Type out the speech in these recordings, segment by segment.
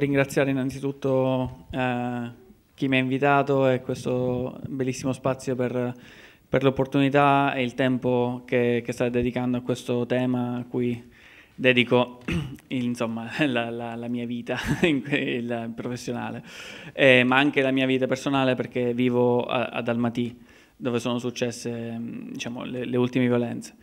ringraziare innanzitutto eh, chi mi ha invitato e questo bellissimo spazio per, per l'opportunità e il tempo che, che, state dedicando a questo tema a cui dedico insomma, la, la, la, mia vita il professionale, eh, ma anche la mia vita personale perché vivo ad Almaty dove sono successe mm, diciamo, le, le ultime violenze.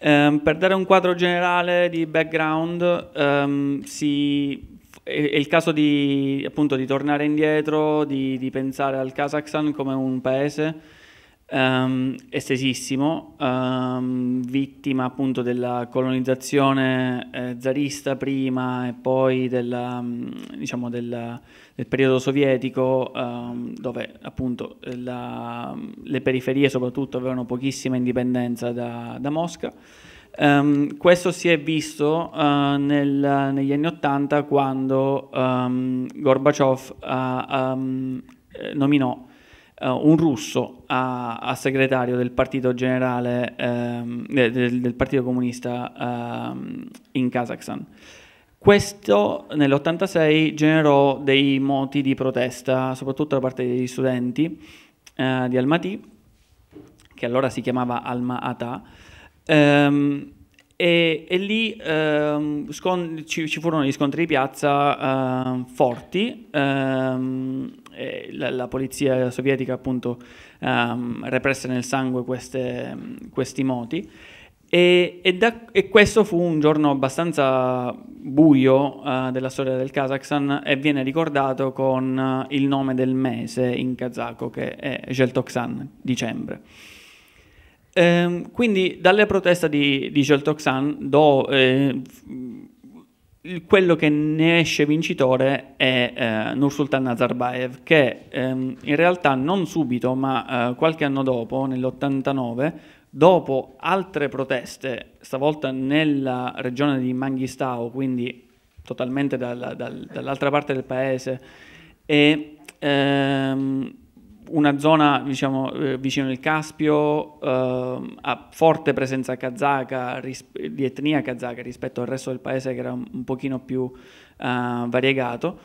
Um, per dare un quadro generale di background, um, si è, il caso di, appunto, di tornare indietro, di, di, pensare al Kazakhstan come un paese um, estesissimo, um, vittima appunto della colonizzazione eh, zarista prima e poi della, mm, diciamo, della, del periodo sovietico, um, dove appunto la, le periferie soprattutto avevano pochissima indipendenza da, da Mosca. Um, questo si è visto uh, nel, negli anni Ottanta quando um, Gorbaciov uh, um, nominò Uh, un russo a, a, segretario del partito generale ehm, del, del, partito comunista ehm, in Kazakhstan. Questo nell'86 generò dei moti di protesta, soprattutto da parte degli studenti eh, di Almaty, che allora si chiamava Alma Ata, Um, e, e, lì ehm, scon- ci, ci, furono gli scontri di piazza ehm, forti, ehm, la, la, polizia sovietica appunto ehm, represse nel sangue queste, questi moti e, e, da, e, questo fu un giorno abbastanza buio eh, della storia del Kazakhstan e viene ricordato con eh, il nome del mese in kazako che è Geltoksan, dicembre. Ehm, quindi dalle proteste di, di Geltoxan do... Eh, quello che ne esce vincitore è eh, Nursultan Nazarbayev, che ehm, in realtà non subito, ma eh, qualche anno dopo, nell'89, dopo altre proteste, stavolta nella regione di Manghistau, quindi totalmente dal, dal, dall'altra parte del paese, e, ehm, una zona diciamo, eh, vicino al Caspio eh, ha forte presenza kazaka, di etnia kazaka rispetto al resto del paese che era un, un pochino più eh, variegato.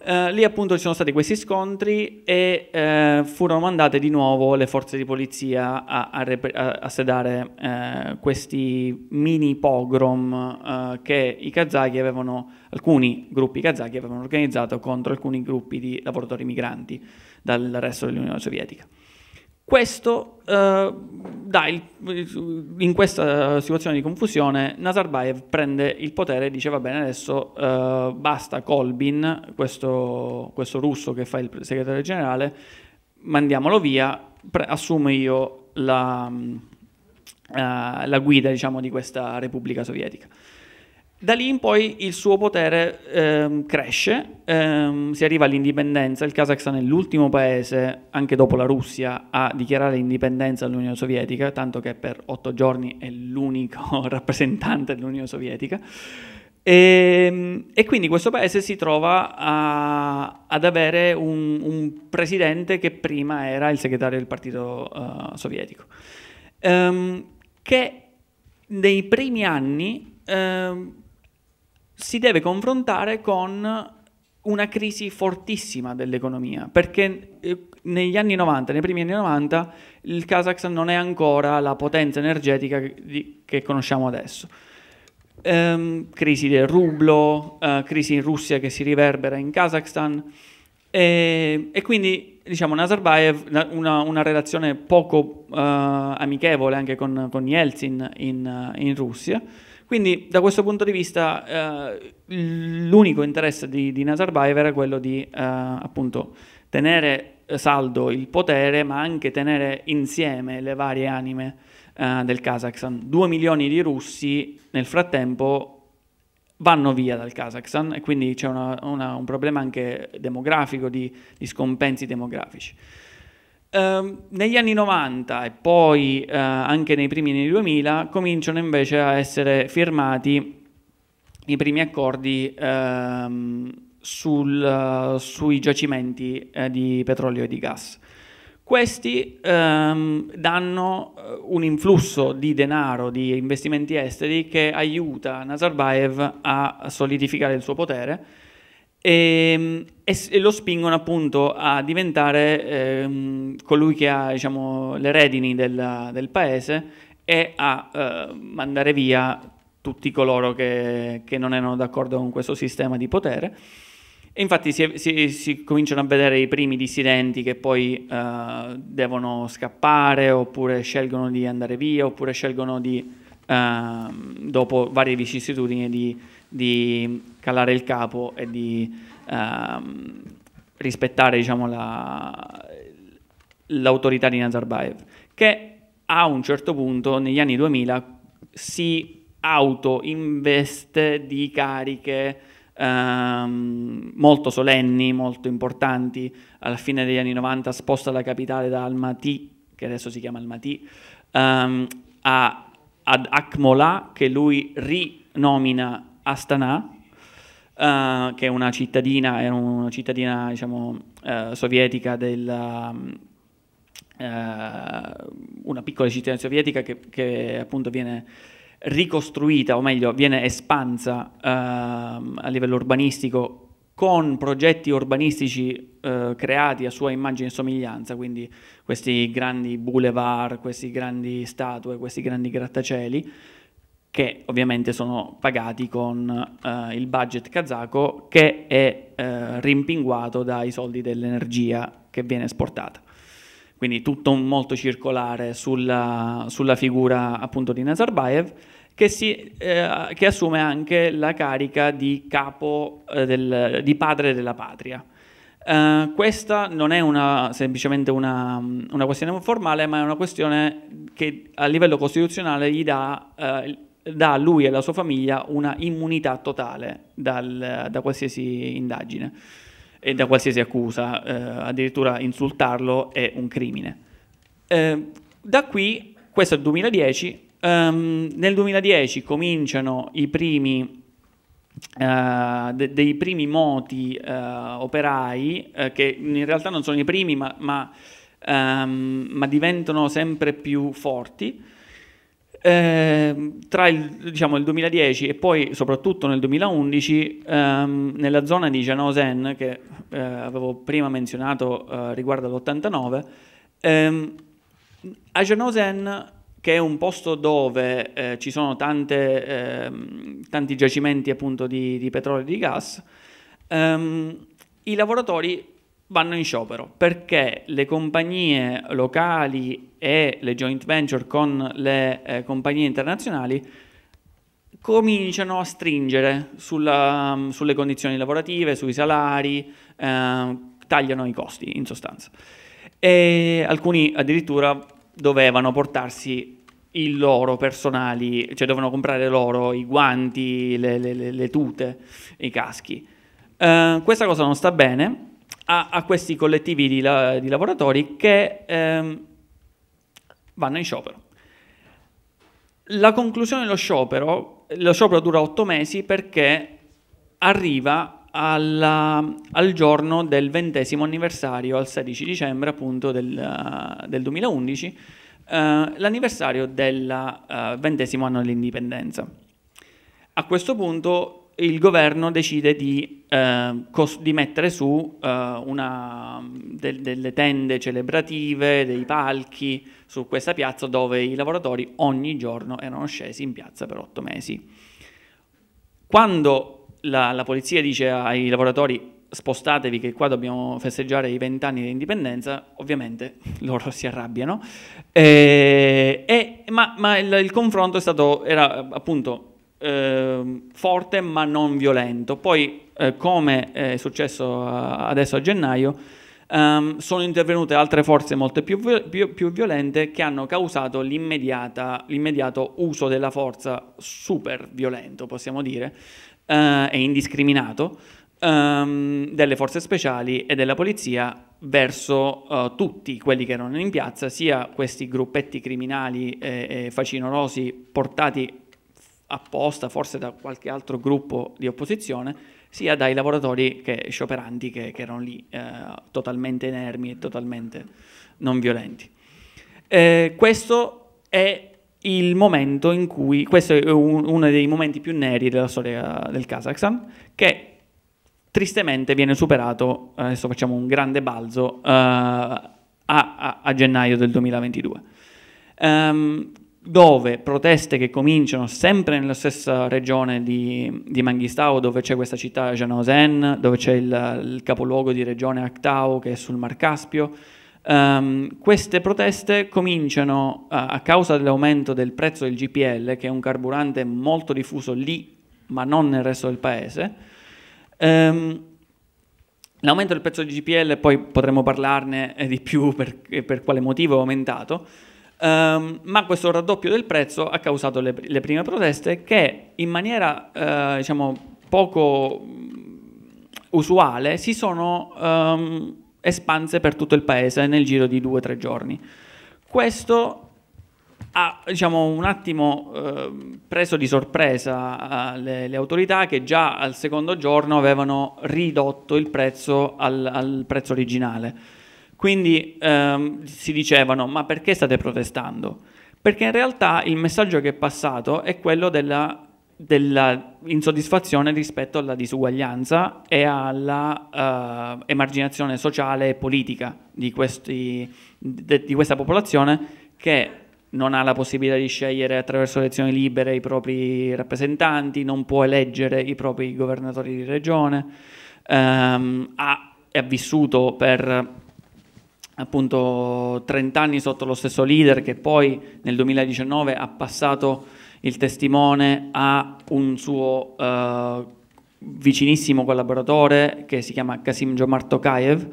Eh, lì appunto ci sono stati questi scontri e eh, furono mandate di nuovo le forze di polizia a, a, a, a sedare questi mini pogrom che i kazaki avevano, alcuni gruppi kazaki avevano organizzato contro alcuni gruppi di lavoratori migranti dal resto dell'Unione Sovietica. Questo, eh, dai, in questa eh, situazione di confusione, Nazarbayev prende il potere e dice va bene adesso eh, basta Kolbin, questo, questo russo che fa il segretario generale, mandiamolo via, pre- assumo io la, uh, la guida diciamo, di questa Repubblica Sovietica. Da lì in poi il suo potere ehm, cresce, ehm, si arriva all'indipendenza, il Kazakhstan è l'ultimo paese, anche dopo la Russia, a dichiarare l'indipendenza all'Unione Sovietica, tanto che per otto giorni è l'unico rappresentante dell'Unione Sovietica. E, ehm, e quindi questo paese si trova a, ad avere un, un, presidente che prima era il segretario del partito uh, sovietico, ehm, che nei primi anni... Ehm, si deve confrontare con una crisi fortissima dell'economia, perché eh, negli anni 90, nei primi anni 90, il Kazakhstan non è ancora la potenza energetica che conosciamo adesso. Ehm, crisi del rublo, eh, crisi in Russia che si riverbera in Kazakhstan e, e quindi diciamo Nazarbayev una, una relazione poco eh, amichevole anche con, con Yeltsin in, in Russia quindi da questo punto di vista eh, l'unico interesse di, di Nazarbayev era quello di eh, appunto tenere eh, saldo il potere ma anche tenere insieme le varie anime eh, del Kazakhstan. Due milioni di russi nel frattempo vanno via dal Kazakhstan e quindi c'è una, una, un problema anche demografico di, di scompensi demografici. Ehm, negli anni 90 e poi uh, anche nei primi anni 2000 cominciano invece a essere firmati i primi accordi uh, sul, eh, sui giacimenti eh, di petrolio e di gas. Questi ehm, danno un influsso di denaro, di investimenti esteri che aiuta Nazarbayev a solidificare il suo potere e, e, lo spingono appunto a diventare eh, colui che ha diciamo, le redini del, del, paese e a eh, mandare via tutti coloro che, che, non erano d'accordo con questo sistema di potere. E infatti si, si, si cominciano a vedere i primi dissidenti che poi eh, devono scappare oppure scelgono di andare via oppure scelgono di, ehm, dopo varie vicissitudini, di, di calare il capo e di ehm, rispettare diciamo, l'autorità di Nazarbayev, che a un certo punto, negli anni 2000, si auto-investe di cariche ehm, molto solenni, molto importanti. Alla fine degli anni 90 sposta la capitale da Almaty, che adesso si chiama Almaty, ehm, a, ad Akmola, che lui rinomina Astana, uh, che è una cittadina, era una cittadina diciamo, uh, sovietica del... Eh, una piccola cittadina sovietica che, che appunto viene ricostruita, o meglio, viene espansa ehm, a livello urbanistico con progetti urbanistici eh, creati a sua immagine e somiglianza, quindi questi grandi boulevard, questi grandi statue, questi grandi grattacieli, che ovviamente sono pagati con eh, il budget kazako che è eh, rimpinguato dai soldi dell'energia che viene esportata. Quindi tutto molto circolare sulla, sulla figura appunto di Nazarbayev che, si, eh, che, assume anche la carica di capo eh, del, di padre della patria. Uh, questa non è una, semplicemente una, una, questione formale, ma è una questione che a livello costituzionale gli dà uh, dà a lui e alla sua famiglia una immunità totale dal, da qualsiasi indagine e da qualsiasi accusa, eh, addirittura insultarlo è un crimine. Eh, da qui, questo è il 2010, ehm, nel 2010 cominciano i primi, eh, de- dei primi moti eh, operai, eh, che in realtà non sono i primi, ma, ma, ehm, ma diventano sempre più forti, eh, tra il, diciamo, il, 2010 e poi soprattutto nel 2011 ehm, nella zona di Genosen che eh, avevo prima menzionato eh, riguardo all'89 ehm, a Genosen che è un posto dove eh, ci sono tante, ehm, tanti giacimenti appunto di, di petrolio e di gas ehm, i lavoratori vanno in sciopero perché le compagnie locali e le joint venture con le eh, compagnie internazionali cominciano a stringere sulla, mm, sulle condizioni lavorative, sui salari, eh, tagliano i costi in sostanza. E alcuni addirittura dovevano portarsi i loro personali, cioè dovevano comprare loro i guanti, le, le, le tute, i caschi. Eh, questa cosa non sta bene a, a questi collettivi di, la, di lavoratori che ehm, vanno in sciopero. La conclusione dello sciopero, lo sciopero dura otto mesi perché arriva alla, al giorno del ventesimo anniversario, al 16 dicembre appunto del, eh, del 2011, eh, l'anniversario del eh, ventesimo anno dell'indipendenza. A questo punto il governo decide di eh, cos- di mettere su eh, una, de- delle tende celebrative, dei palchi su questa piazza dove i lavoratori ogni giorno erano scesi in piazza per otto mesi. Quando la, la polizia dice ai lavoratori spostatevi che qua dobbiamo festeggiare i vent'anni di indipendenza, ovviamente loro si arrabbiano, eh, eh, ma, ma il, il, confronto è stato, era appunto eh, forte ma non violento. Poi eh, come è successo eh, adesso a gennaio, um, sono intervenute altre forze molto più, più, più violente che hanno causato l'immediato uso della forza super violento, possiamo dire, eh, e indiscriminato um, delle forze speciali e della polizia verso uh, tutti quelli che erano in piazza, sia questi gruppetti criminali e, e facinorosi portati apposta forse da qualche altro gruppo di opposizione, sia dai lavoratori che, scioperanti che, che erano lì eh, totalmente inermi e totalmente non violenti. Eh, questo è il momento in cui, questo è un, uno dei momenti più neri della storia del Kazakhstan, che tristemente viene superato, eh, adesso facciamo un grande balzo, eh, a, a, a, gennaio del 2022. Um, ehm, dove proteste che cominciano sempre nella stessa regione di, di Manghistau, dove c'è questa città Janosen, dove c'è il, il, capoluogo di regione Aktau che è sul Mar Caspio. Um, queste proteste cominciano uh, a causa dell'aumento del prezzo del GPL, che è un carburante molto diffuso lì, ma non nel resto del paese. Um, l'aumento del prezzo del GPL, poi potremmo parlarne eh, di più per, per quale motivo è aumentato. Um, ma questo raddoppio del prezzo ha causato le, le prime proteste che in maniera eh, diciamo, poco mm, usuale si sono um, espanse per tutto il paese nel giro di due o tre giorni. Questo ha diciamo, un attimo eh, preso di sorpresa eh, le, le, autorità che già al secondo giorno avevano ridotto il prezzo al, al prezzo originale. Quindi ehm, si dicevano ma perché state protestando? Perché in realtà il messaggio che è passato è quello della, della insoddisfazione rispetto alla disuguaglianza e alla eh, emarginazione sociale e politica di, questi, de, di questa popolazione che non ha la possibilità di scegliere attraverso elezioni libere i propri rappresentanti, non può eleggere i propri governatori di regione, ehm, ha, ha vissuto per appunto 30 anni sotto lo stesso leader che poi nel 2019 ha passato il testimone a un suo eh, vicinissimo collaboratore che si chiama Kasim Jomar Tokayev,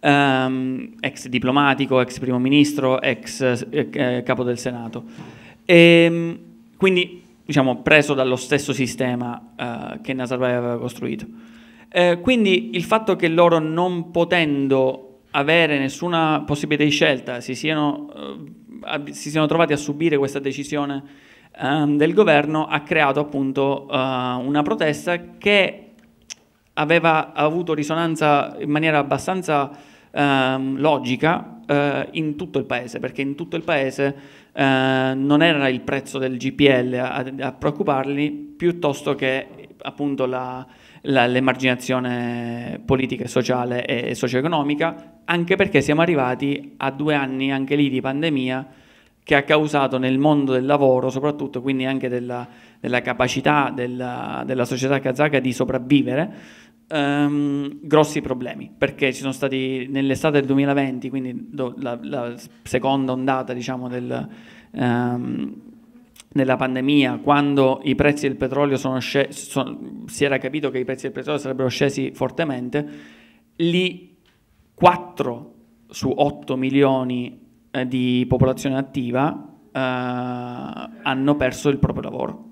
ehm, ex diplomatico, ex primo ministro, ex eh, capo del Senato. E, ehm, quindi diciamo preso dallo stesso sistema eh, che Nazarbayev aveva costruito. Eh, quindi il fatto che loro non potendo avere nessuna possibilità di scelta, si siano, eh, si siano trovati a subire questa decisione eh, del governo, ha creato appunto eh, una protesta che aveva avuto risonanza in maniera abbastanza ehm, logica eh, in tutto il paese, perché in tutto il paese eh, non era il prezzo del GPL a, a preoccuparli, piuttosto che appunto la l'emarginazione politica sociale e socio-economica, anche perché siamo arrivati a due anni anche lì di pandemia che ha causato nel mondo del lavoro, soprattutto quindi anche della, della capacità della, della società kazaka di sopravvivere, Um, grossi problemi perché ci sono stati nell'estate del 2020, quindi do, la, la, seconda ondata diciamo, del, um, nella pandemia, quando i prezzi del petrolio sono scesi, sono, si era capito che i prezzi del petrolio sarebbero scesi fortemente, lì 4 su 8 milioni eh, di popolazione attiva eh, hanno perso il proprio lavoro.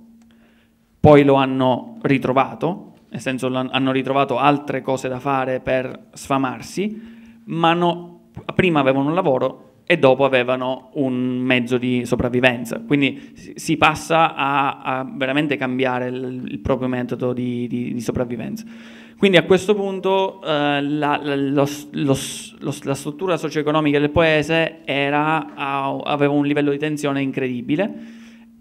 Poi lo hanno ritrovato, nel senso hanno ritrovato altre cose da fare per sfamarsi, ma no, prima avevano un lavoro, e dopo avevano un mezzo di sopravvivenza. Quindi si passa a, a veramente cambiare il, il proprio metodo di, di, di, sopravvivenza. Quindi a questo punto eh, la, la, lo, lo, lo, la, struttura socio-economica del paese era, aveva un livello di tensione incredibile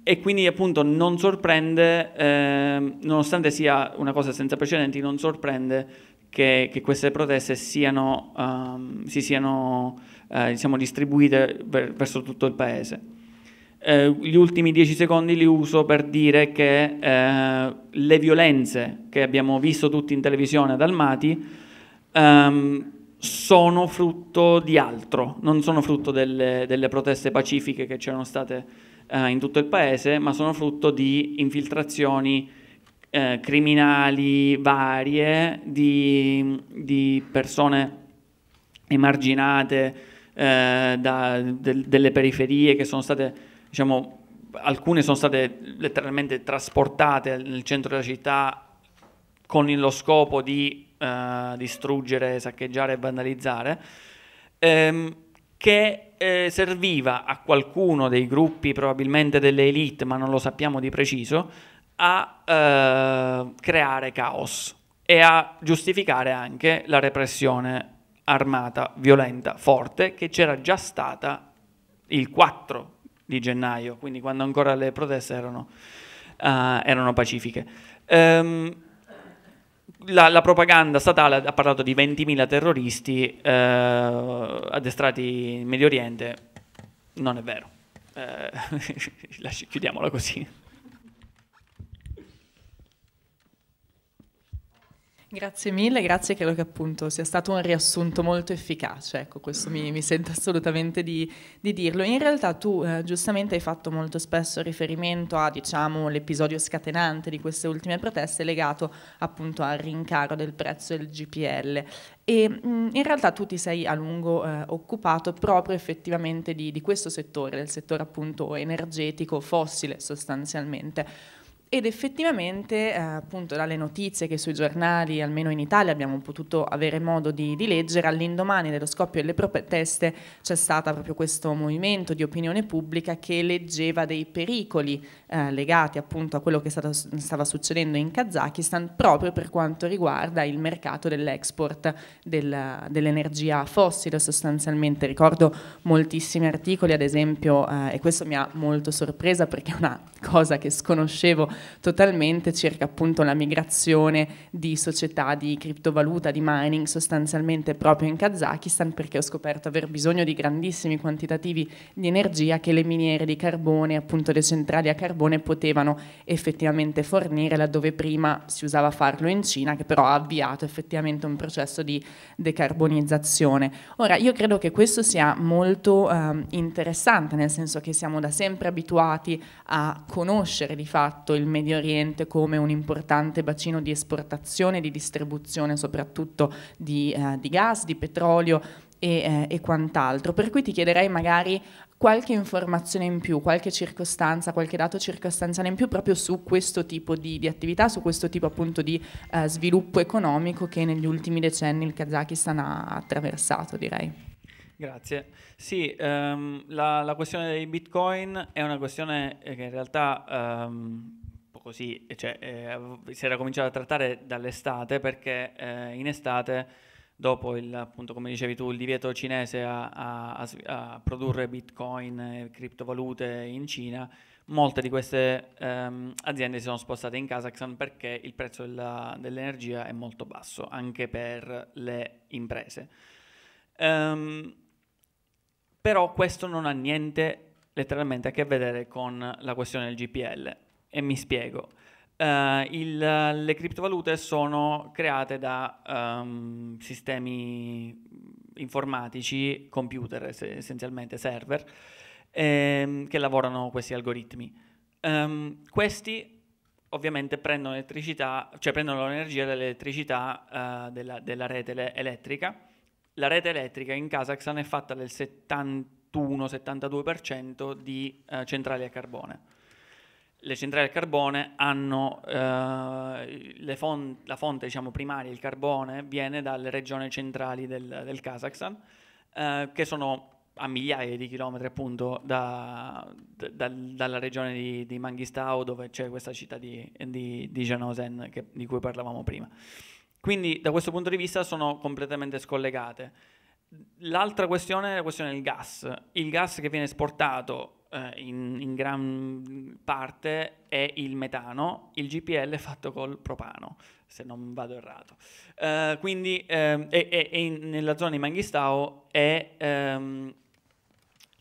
e quindi appunto non sorprende, eh, nonostante sia una cosa senza precedenti, non sorprende che, che queste proteste siano, um, si siano eh, diciamo, distribuite per, verso tutto il paese. Eh, gli ultimi dieci secondi li uso per dire che eh, le violenze che abbiamo visto tutti in televisione ad Almati ehm, sono frutto di altro, non sono frutto delle, delle proteste pacifiche che c'erano state eh, in tutto il paese, ma sono frutto di infiltrazioni eh, criminali varie, di, di persone emarginate, eh, da, de, delle periferie che sono state, diciamo, alcune sono state letteralmente trasportate nel centro della città con lo scopo di eh, distruggere, saccheggiare e vandalizzare, ehm, che eh, serviva a qualcuno dei gruppi, probabilmente delle elite, ma non lo sappiamo di preciso, a eh, creare caos e a giustificare anche la repressione armata violenta, forte, che c'era già stata il 4 di gennaio, quindi quando ancora le proteste erano, uh, erano pacifiche. Um, la, la, propaganda statale ha parlato di 20.000 terroristi uh, addestrati in Medio Oriente, non è vero. Uh, chiudiamola così. Grazie mille, grazie credo che appunto sia stato un riassunto molto efficace, ecco questo mi, mi sento assolutamente di, di, dirlo. In realtà tu eh, giustamente hai fatto molto spesso riferimento a diciamo l'episodio scatenante di queste ultime proteste legato appunto al rincaro del prezzo del GPL e mh, mm, in realtà tu ti sei a lungo eh, occupato proprio effettivamente di, di questo settore, del settore appunto energetico fossile sostanzialmente. Ed effettivamente, eh, appunto, dalle notizie che sui giornali, almeno in Italia, abbiamo potuto avere modo di, di leggere, all'indomani dello scoppio delle proteste c'è stato proprio questo movimento di opinione pubblica che leggeva dei pericoli eh, legati appunto a quello che stato, stava succedendo in Kazakistan proprio per quanto riguarda il mercato dell'export del, dell'energia fossile sostanzialmente. Ricordo moltissimi articoli, ad esempio, eh, e questo mi ha molto sorpresa perché è una cosa che sconoscevo totalmente circa appunto la migrazione di società di criptovaluta, di mining sostanzialmente proprio in Kazakistan perché ho scoperto aver bisogno di grandissimi quantitativi di energia che le miniere di carbone, appunto le centrali a carbone, carbone potevano effettivamente fornire, laddove prima si usava farlo in Cina, che però ha avviato effettivamente un processo di decarbonizzazione. Ora, io credo che questo sia molto eh, interessante, nel senso che siamo da sempre abituati a conoscere di fatto il Medio Oriente come un importante bacino di esportazione, di distribuzione soprattutto di, eh, di gas, di petrolio, e, eh, e quant'altro. Per cui ti chiederei magari qualche informazione in più, qualche circostanza, qualche dato circostanziale in più proprio su questo tipo di, di attività, su questo tipo appunto di eh, sviluppo economico che negli ultimi decenni il Kazakistan ha attraversato, direi. Grazie. Sì, um, la, la, questione dei bitcoin è una questione eh, che in realtà um, così, cioè, eh, si era cominciata a trattare dall'estate perché eh, in estate dopo il, appunto, come dicevi tu, il divieto cinese a, a, a produrre bitcoin e criptovalute in Cina, molte di queste ehm, aziende si sono spostate in Kazakhstan perché il prezzo della, dell'energia è molto basso, anche per le imprese. Um, però questo non ha niente letteralmente a che vedere con la questione del GPL. E mi spiego. Uh, il, le criptovalute sono create da um, sistemi informatici, computer essenzialmente, server, ehm, che lavorano questi algoritmi. Um, questi ovviamente prendono, l'elettricità, cioè prendono l'energia dell'elettricità uh, della, della, rete elettrica. La rete elettrica in Kazakhstan è fatta del 71-72% di uh, centrali a carbone le centrali al carbone hanno eh, fon- la fonte diciamo, primaria, il carbone, viene dalle regioni centrali del, del Kazakhstan, eh, che sono a migliaia di chilometri appunto da, da, dalla regione di, di, Mangistau dove c'è questa città di, di, di Janosen che, di cui parlavamo prima. Quindi da questo punto di vista sono completamente scollegate. L'altra questione è la questione del gas. Il gas che viene esportato eh, in, in, gran parte è il metano, il GPL è fatto col propano, se non vado errato. Eh, quindi eh, e, e in, nella zona di Manghistao è, ehm,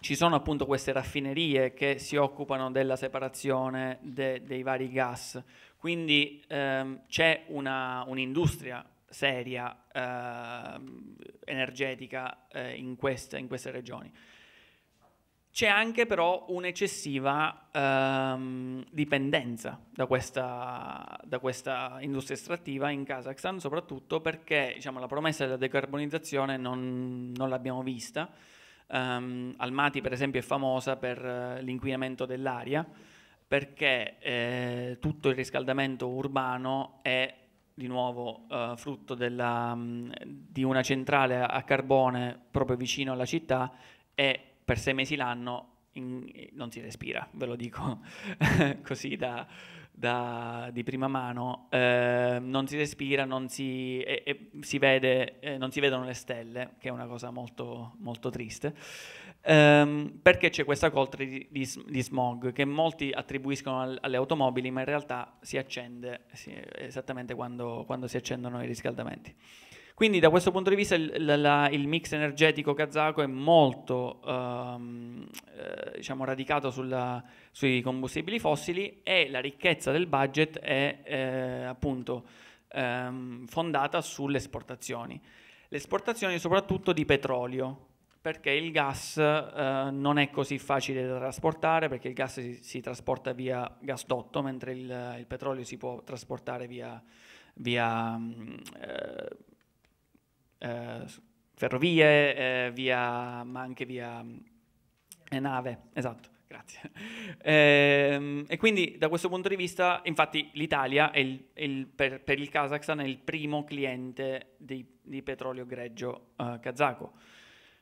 ci sono appunto queste raffinerie che si occupano della separazione de, dei vari gas, quindi ehm, c'è una, un'industria seria ehm, energetica eh, in queste, in queste regioni. C'è anche però un'eccessiva ehm, dipendenza da questa, da questa, industria estrattiva in Kazakhstan, soprattutto perché diciamo, la promessa della decarbonizzazione non, non l'abbiamo vista. Um, ehm, Almati, per esempio, è famosa per uh, l'inquinamento dell'aria perché eh, tutto il riscaldamento urbano è di nuovo uh, frutto della, um, di una centrale a carbone proprio vicino alla città e per sei mesi l'anno in, non si respira, ve lo dico così da, da, di prima mano, eh, non si respira, non si, eh, eh, si vede, eh, non si vedono le stelle, che è una cosa molto, molto triste, ehm, perché c'è questa coltre di, di, di, smog che molti attribuiscono al, alle automobili, ma in realtà si accende si, esattamente quando, quando si accendono i riscaldamenti. Quindi da questo punto di vista il, la, il mix energetico kazako è molto ehm, eh, diciamo radicato sulla, sui combustibili fossili e la ricchezza del budget è eh, appunto ehm, fondata sulle esportazioni. Le esportazioni soprattutto di petrolio, perché il gas eh, non è così facile da trasportare, perché il gas si, si trasporta via gasdotto, mentre il, il, petrolio si può trasportare via, via mm, eh, eh, ferrovie, eh, via, ma anche via eh, nave, esatto. Grazie. E, ehm, e, quindi da questo punto di vista, infatti, l'Italia è il, è il, per, per, il Kazakhstan è il primo cliente di, di petrolio greggio eh, kazako.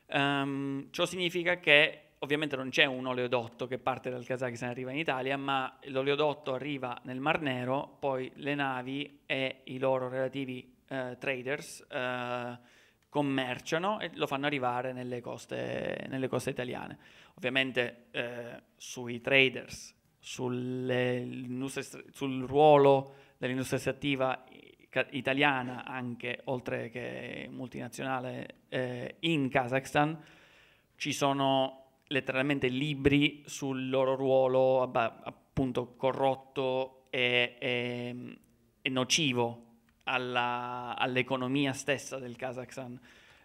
Um, ciò significa che ovviamente non c'è un oleodotto che parte dal Kazakhstan e arriva in Italia, ma l'oleodotto arriva nel Mar Nero, poi le navi e i loro relativi eh, traders eh, commerciano e lo fanno arrivare nelle coste, nelle coste italiane. Ovviamente eh, sui traders, sul ruolo dell'industria estrattiva italiana, anche oltre che multinazionale, eh, in Kazakhstan, ci sono letteralmente libri sul loro ruolo appunto corrotto e, e, e nocivo alla, all'economia stessa del Kazakhstan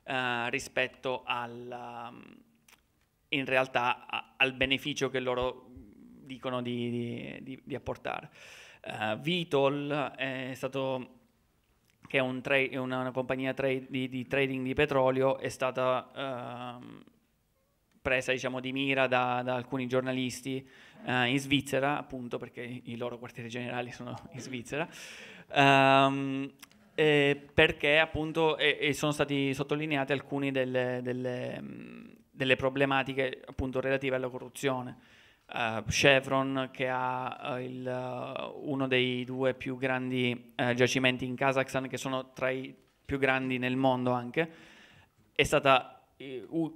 eh, rispetto alla, mm, in realtà a, al beneficio che loro dicono di, di, di apportare. Uh, Vitol è stato che è un tra- una, una, compagnia tra- di, di, trading di petrolio, è stata uh, presa diciamo, di mira da, da alcuni giornalisti eh, in Svizzera, appunto perché i loro quartieri generali sono in Svizzera, um, eh, perché appunto eh, sono stati sottolineati alcune delle, delle, delle problematiche appunto relative alla corruzione. Uh, Chevron, che ha uh, il, uh, uno dei due più grandi giacimenti in Kazakhstan, che sono tra i più grandi nel mondo anche, è stata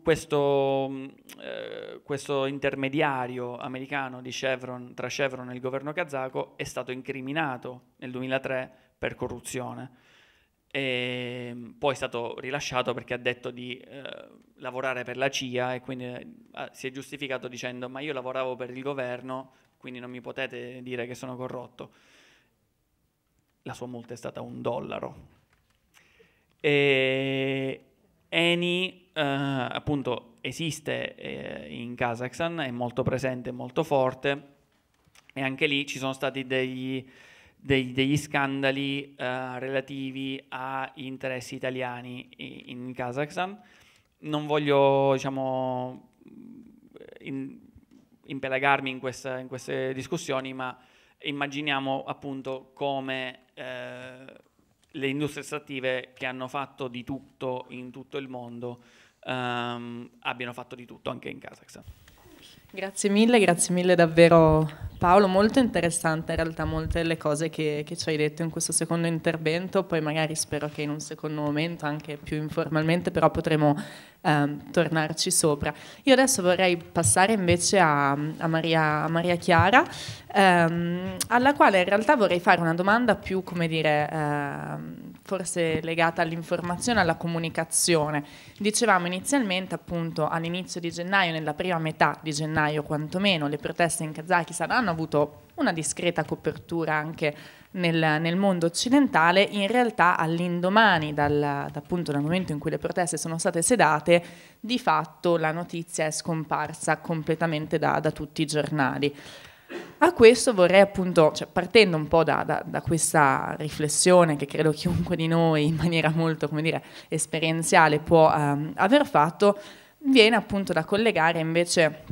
questo, mm, eh, questo, intermediario americano Chevron, tra Chevron e il governo kazako è stato incriminato nel 2003 per corruzione. E ehm, poi è stato rilasciato perché ha detto di eh, lavorare per la CIA e quindi eh, si è giustificato dicendo ma io lavoravo per il governo, quindi non mi potete dire che sono corrotto. La sua multa è stata un dollaro. E Eni eh, appunto esiste eh, in Kazakhstan, è molto presente, molto forte e anche lì ci sono stati degli, degli, degli scandali eh, relativi agli interessi italiani in, in Kazakhstan. Non voglio diciamo, in, impelagarmi in, questa, in, queste discussioni, ma immaginiamo appunto come eh, le industrie estrattive che hanno fatto di tutto in tutto il mondo um, abbiano fatto di tutto anche in Kazakhstan. Grazie mille, grazie mille davvero Paolo, molto interessante in realtà molte delle cose che, che, ci hai detto in questo secondo intervento, poi magari spero che in un secondo momento, anche più informalmente, però potremo ehm, tornarci sopra. Io adesso vorrei passare invece a, a, Maria, a Maria, Chiara, ehm, alla quale in realtà vorrei fare una domanda più, come dire, ehm, forse legata all'informazione, alla comunicazione. Dicevamo inizialmente appunto all'inizio di gennaio, nella prima metà di gennaio quantomeno, le proteste in Kazakistan hanno avuto una discreta copertura anche nel, nel mondo occidentale, in realtà all'indomani dal, appunto, dal momento in cui le proteste sono state sedate, di fatto la notizia è scomparsa completamente da, da tutti i giornali. A questo vorrei appunto, cioè partendo un po' da, da, da, questa riflessione che credo chiunque di noi in maniera molto, come dire, esperienziale può ehm, aver fatto, viene appunto da collegare invece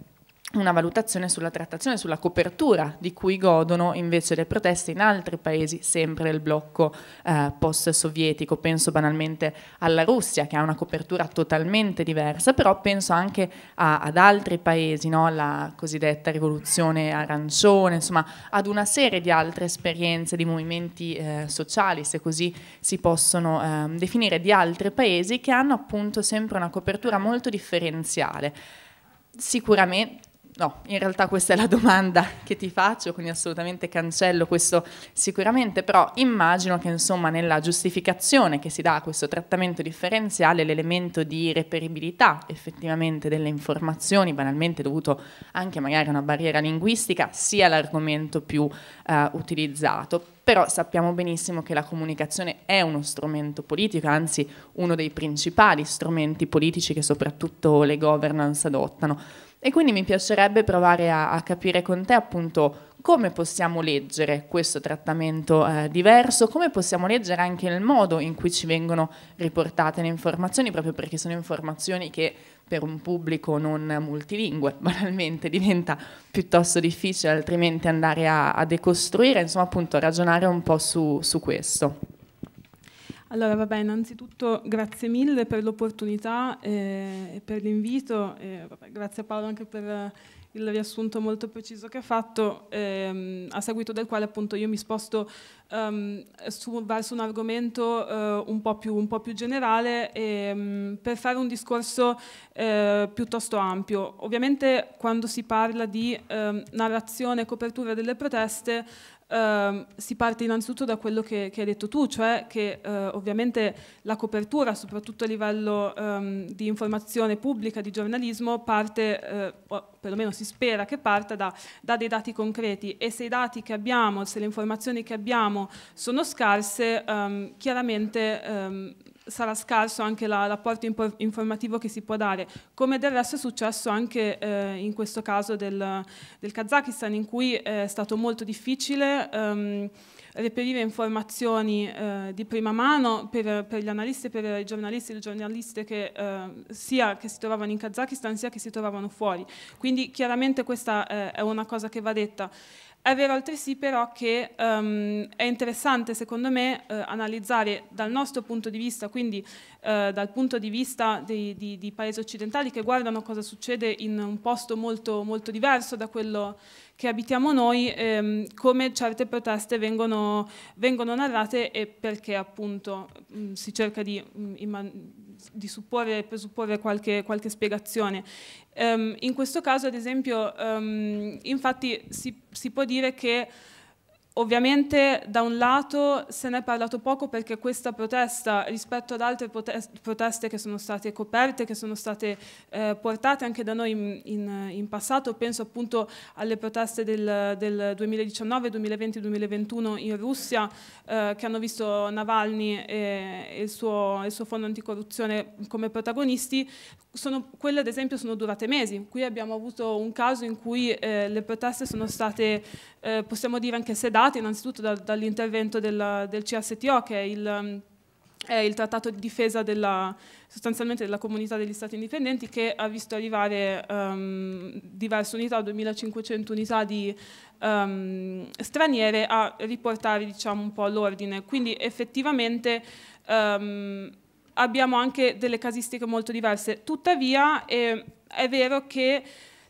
una valutazione sulla trattazione, sulla copertura di cui godono invece le proteste in altri paesi, sempre del blocco eh, post-sovietico. Penso banalmente alla Russia, che ha una copertura totalmente diversa, però penso anche a, ad altri paesi, no? la cosiddetta rivoluzione arancione, insomma, ad una serie di altre esperienze di movimenti eh, sociali, se così si possono eh, definire, di altri paesi che hanno appunto sempre una copertura molto differenziale. Sicuramente No, in realtà questa è la domanda che ti faccio, quindi assolutamente cancello questo sicuramente, però immagino che insomma nella giustificazione che si dà a questo trattamento differenziale l'elemento di reperibilità effettivamente delle informazioni, banalmente dovuto anche magari a una barriera linguistica, sia l'argomento più eh, utilizzato però sappiamo benissimo che la comunicazione è uno strumento politico, anzi uno dei principali strumenti politici che soprattutto le governance adottano. E quindi mi piacerebbe provare a, a capire con te appunto come possiamo leggere questo trattamento eh, diverso, come possiamo leggere anche il modo in cui ci vengono riportate le informazioni, proprio perché sono informazioni che per un pubblico non multilingue banalmente diventa piuttosto difficile altrimenti andare a, a decostruire, insomma appunto ragionare un po' su, su questo. Allora, vabbè, innanzitutto grazie mille per l'opportunità eh, e per l'invito, eh, vabbè, grazie a Paolo anche per il riassunto molto preciso che ha fatto, ehm, a seguito del quale appunto io mi sposto ehm, su, verso un argomento eh, un, po più, un, po più, generale ehm, per fare un discorso eh, piuttosto ampio. Ovviamente quando si parla di ehm, narrazione e copertura delle proteste eh, si parte innanzitutto da quello che, che, hai detto tu, cioè che eh, ovviamente la copertura, soprattutto a livello ehm, di informazione pubblica, di giornalismo, parte, eh, o perlomeno si spera che parta da, da, dei dati concreti e se i dati che abbiamo, se le informazioni che abbiamo sono scarse, ehm, chiaramente ehm, sarà scarso anche l'apporto la, informativo che si può dare, come del resto è successo anche eh, in questo caso del, del Kazakistan, in cui eh, è stato molto difficile ehm, reperire informazioni eh, di prima mano per, per, gli analisti, per i giornalisti e le giornaliste che eh, sia che si trovavano in Kazakistan sia che si trovavano fuori. Quindi chiaramente questa eh, è una cosa che va detta. È vero altresì però che um, è interessante secondo me eh, analizzare dal nostro punto di vista, quindi eh, dal punto di vista dei, di, di, paesi occidentali che guardano cosa succede in un posto molto, molto diverso da quello che abitiamo noi, ehm, come certe proteste vengono, vengono, narrate e perché appunto mh, mm, si cerca di mh, mm, di supporre presupporre qualche, qualche spiegazione. Um, in questo caso, ad esempio, um, infatti si, si, può dire che Ovviamente da un lato se ne è parlato poco perché questa protesta rispetto ad altre proteste che sono state coperte, che sono state eh, portate anche da noi in, in, in, passato, penso appunto alle proteste del, del 2019, 2020, 2021 in Russia eh, che hanno visto Navalny e, e il, suo, il suo fondo anticorruzione come protagonisti, sono, quelle ad esempio sono durate mesi. Qui abbiamo avuto un caso in cui eh, le proteste sono state, eh, possiamo dire anche sedate, derivato innanzitutto da, dall'intervento del, del CSTO, che è il, mm, è il trattato di difesa della, sostanzialmente della comunità degli stati indipendenti che ha visto arrivare um, diverse unità, 2500 unità di um, straniere a riportare diciamo, un po' all'ordine. Quindi effettivamente um, abbiamo anche delle casistiche molto diverse. Tuttavia eh, è vero che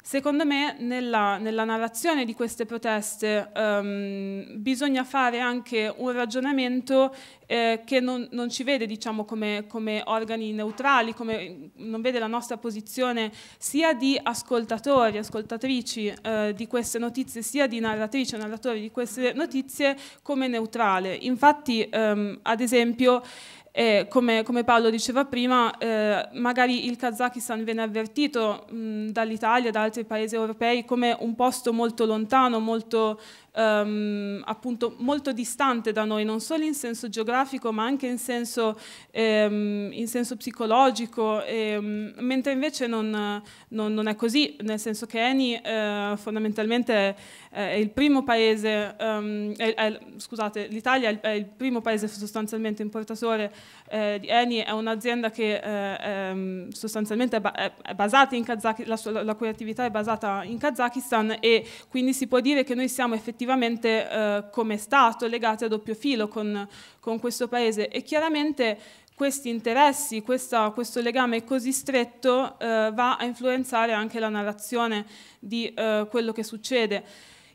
Secondo me nella, nella, narrazione di queste proteste ehm, bisogna fare anche un ragionamento eh, che non, non, ci vede diciamo, come, come, organi neutrali, come, non vede la nostra posizione sia di ascoltatori, ascoltatrici eh, di queste notizie, sia di narratrici e narratori di queste notizie come neutrale. Infatti, ehm, ad esempio, e come, come, Paolo diceva prima, eh, magari il Kazakistan viene avvertito dall'Italia, da altri paesi europei, come un posto molto lontano, molto ehm, appunto molto distante da noi, non solo in senso geografico ma anche in senso, ehm, in senso psicologico, ehm, mentre invece non, non, non, è così, nel senso che Eni eh, fondamentalmente è, è, il primo paese, ehm, è, è, scusate, l'Italia è, il primo paese sostanzialmente importatore eh, di Eni, è un'azienda che eh, ehm, sostanzialmente è, basata in Kazakistan, la, la cui attività è basata in Kazakistan e quindi si può dire che noi siamo effettivamente effettivamente eh, come stato, legate a doppio filo con, con questo paese e chiaramente questi interessi, questa, questo legame così stretto eh, va a influenzare anche la narrazione di eh, quello che succede.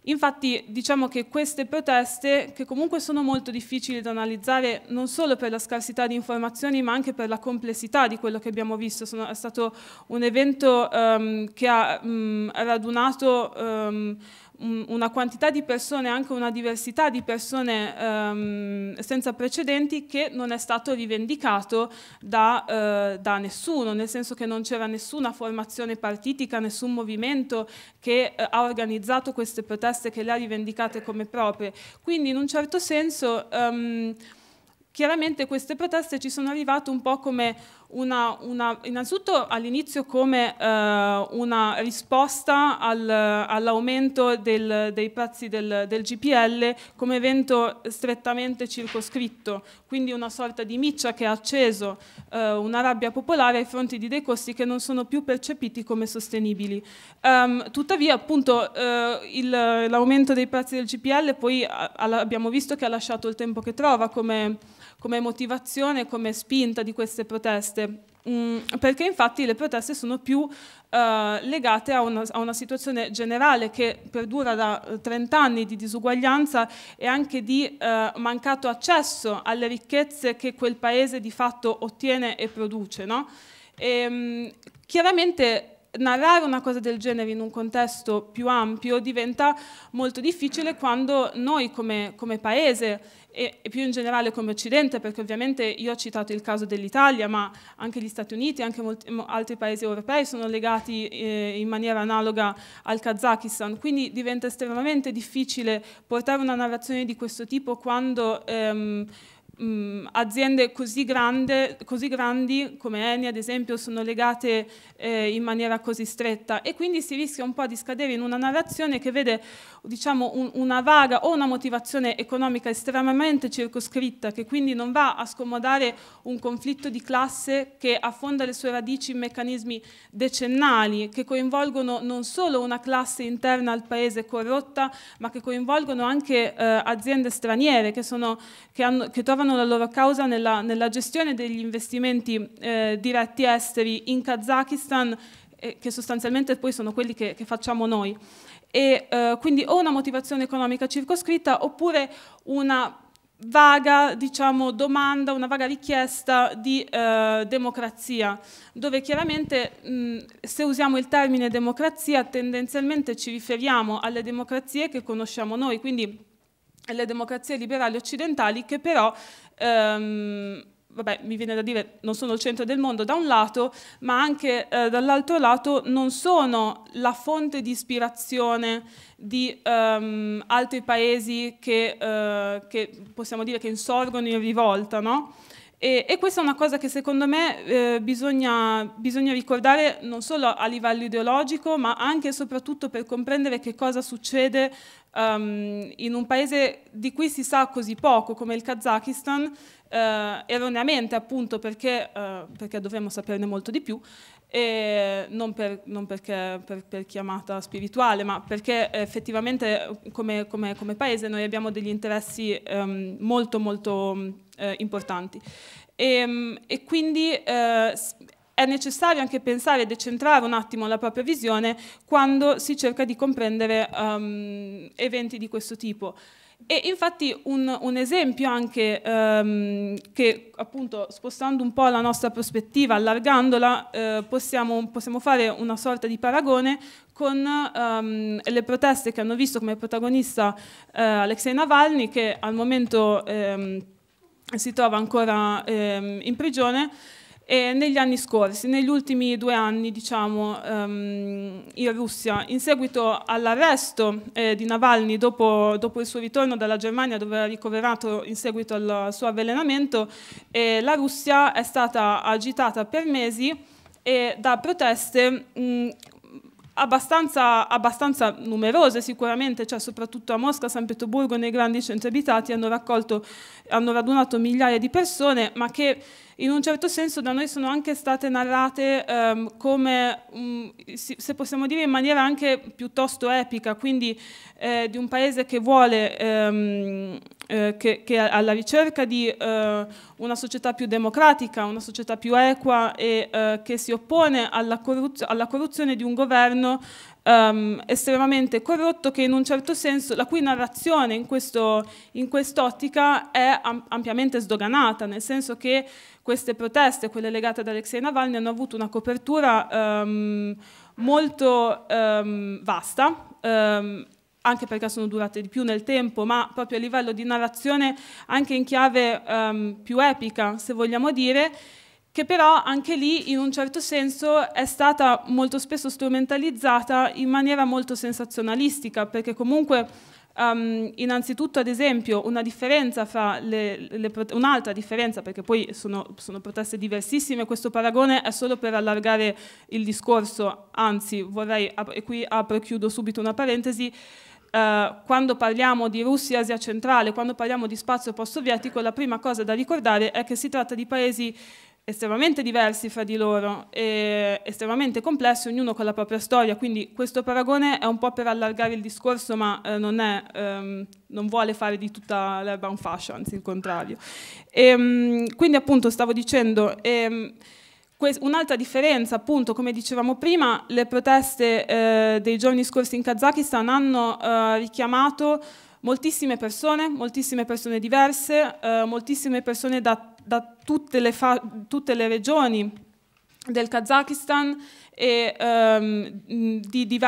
Infatti diciamo che queste proteste, che comunque sono molto difficili da analizzare non solo per la scarsità di informazioni ma anche per la complessità di quello che abbiamo visto, sono, è stato un evento um, che ha um, radunato... Um, una quantità di persone, anche una diversità di persone ehm, senza precedenti che non è stato rivendicato da, eh, da nessuno, nel senso che non c'era nessuna formazione partitica, nessun movimento che eh, ha organizzato queste proteste, che le ha rivendicate come proprie. Quindi in un certo senso... Ehm, chiaramente queste proteste ci sono arrivate un po' come una, una, innanzitutto all'inizio come eh, una risposta al, all'aumento del, dei prezzi del, del, GPL come evento strettamente circoscritto, quindi una sorta di miccia che ha acceso eh, una rabbia popolare ai fronti di dei costi che non sono più percepiti come sostenibili. Um, tuttavia appunto eh, il, l'aumento dei prezzi del GPL poi a, a, abbiamo visto che ha lasciato il tempo che trova come come motivazione, come spinta di queste proteste. Mm, perché infatti le proteste sono più eh, legate a una, a una, situazione generale che perdura da 30 eh, anni di disuguaglianza e anche di eh, mancato accesso alle ricchezze che quel paese di fatto ottiene e produce. No? E, ehm, chiaramente narrare una cosa del genere in un contesto più ampio diventa molto difficile quando noi come, come paese e, più in generale come Occidente, perché ovviamente io ho citato il caso dell'Italia, ma anche gli Stati Uniti e anche molti, altri paesi europei sono legati eh, in maniera analoga al Kazakistan, quindi diventa estremamente difficile portare una narrazione di questo tipo quando... Ehm, mh, mm, aziende così, grande, così, grandi come Eni ad esempio sono legate eh, in maniera così stretta e quindi si rischia un po' di scadere in una narrazione che vede diciamo, un, una vaga o una motivazione economica estremamente circoscritta che quindi non va a scomodare un conflitto di classe che affonda le sue radici in meccanismi decennali che coinvolgono non solo una classe interna al paese corrotta ma che coinvolgono anche eh, aziende straniere che, sono, che, hanno, che trovano trovano la loro causa nella, nella gestione degli investimenti eh, diretti esteri in Kazakistan, eh, che sostanzialmente poi sono quelli che, che facciamo noi. E, eh, quindi o una motivazione economica circoscritta oppure una vaga diciamo, domanda, una vaga richiesta di eh, democrazia, dove chiaramente mh, se usiamo il termine democrazia tendenzialmente ci riferiamo alle democrazie che conosciamo noi, quindi le democrazie liberali occidentali che però ehm, vabbè, mi viene da dire non sono il centro del mondo da un lato, ma anche eh, dall'altro lato non sono la fonte di ispirazione di ehm, altri paesi che, eh, che, possiamo dire che insorgono in rivolta, no? E, e, questa è una cosa che secondo me eh, bisogna, bisogna, ricordare non solo a livello ideologico, ma anche e soprattutto per comprendere che cosa succede um, in un paese di cui si sa così poco come il Kazakistan, eh, erroneamente appunto perché, eh, perché dovremmo saperne molto di più, e non, per, non perché per, per, chiamata spirituale, ma perché effettivamente come, come, come, paese noi abbiamo degli interessi um, molto molto eh, importanti. E, ehm, e quindi eh, è necessario anche pensare e decentrare un attimo la propria visione quando si cerca di comprendere um, eventi di questo tipo. E infatti un, un esempio anche ehm, che appunto spostando un po' la nostra prospettiva, allargandola, eh, possiamo, possiamo, fare una sorta di paragone con ehm, le proteste che hanno visto come protagonista eh, Alexei Navalny che al momento... Ehm, si trova ancora ehm, in prigione. E negli anni scorsi, negli ultimi due anni, diciamo, ehm, in Russia, in seguito all'arresto eh, di Navalny dopo, dopo, il suo ritorno dalla Germania, dove era ricoverato in seguito al suo avvelenamento, eh, la Russia è stata agitata per mesi e da proteste mh, abbastanza, abbastanza numerose sicuramente, cioè soprattutto a Mosca, San Pietroburgo, nei grandi centri abitati hanno, raccolto, hanno radunato migliaia di persone, ma che in un certo senso da noi sono anche state narrate ehm, come, um, se possiamo dire, in maniera anche piuttosto epica, quindi eh, di un paese che vuole, ehm, eh, che, che, è alla ricerca di eh, una società più democratica, una società più equa e eh, che si oppone alla, corruz alla, corruzione di un governo ehm, estremamente corrotto che in un certo senso, la cui narrazione in, questo, in quest'ottica è ampiamente sdoganata, nel senso che queste proteste, quelle legate ad Alexei Navalny, hanno avuto una copertura um, molto um, vasta, um, anche perché sono durate di più nel tempo, ma proprio a livello di narrazione anche in chiave più epica, se vogliamo dire, che però anche lì in un certo senso è stata molto spesso strumentalizzata in maniera molto sensazionalistica, perché comunque Um, innanzitutto, ad esempio, una differenza, un differenza, perché poi sono, sono, proteste diversissime, questo paragone è solo per allargare il discorso, anzi vorrei, e qui apro e chiudo subito una parentesi, Uh, quando parliamo di Russia, Asia centrale, quando parliamo di spazio post-sovietico, la prima cosa da ricordare è che si tratta di paesi estremamente diversi fra di loro e estremamente complessi, ognuno con la propria storia, quindi questo paragone è un po' per allargare il discorso, ma eh, non, è, ehm, non, vuole fare di tutta l'erba un fascio, anzi il contrario. E, ehm, quindi appunto stavo dicendo... Ehm, Un'altra differenza, appunto, come dicevamo prima, le proteste eh, dei giorni scorsi in Kazakistan hanno eh, richiamato moltissime persone, moltissime persone diverse, eh, moltissime persone da, da tutte, le tutte, le regioni del Kazakistan e, ehm, di, di,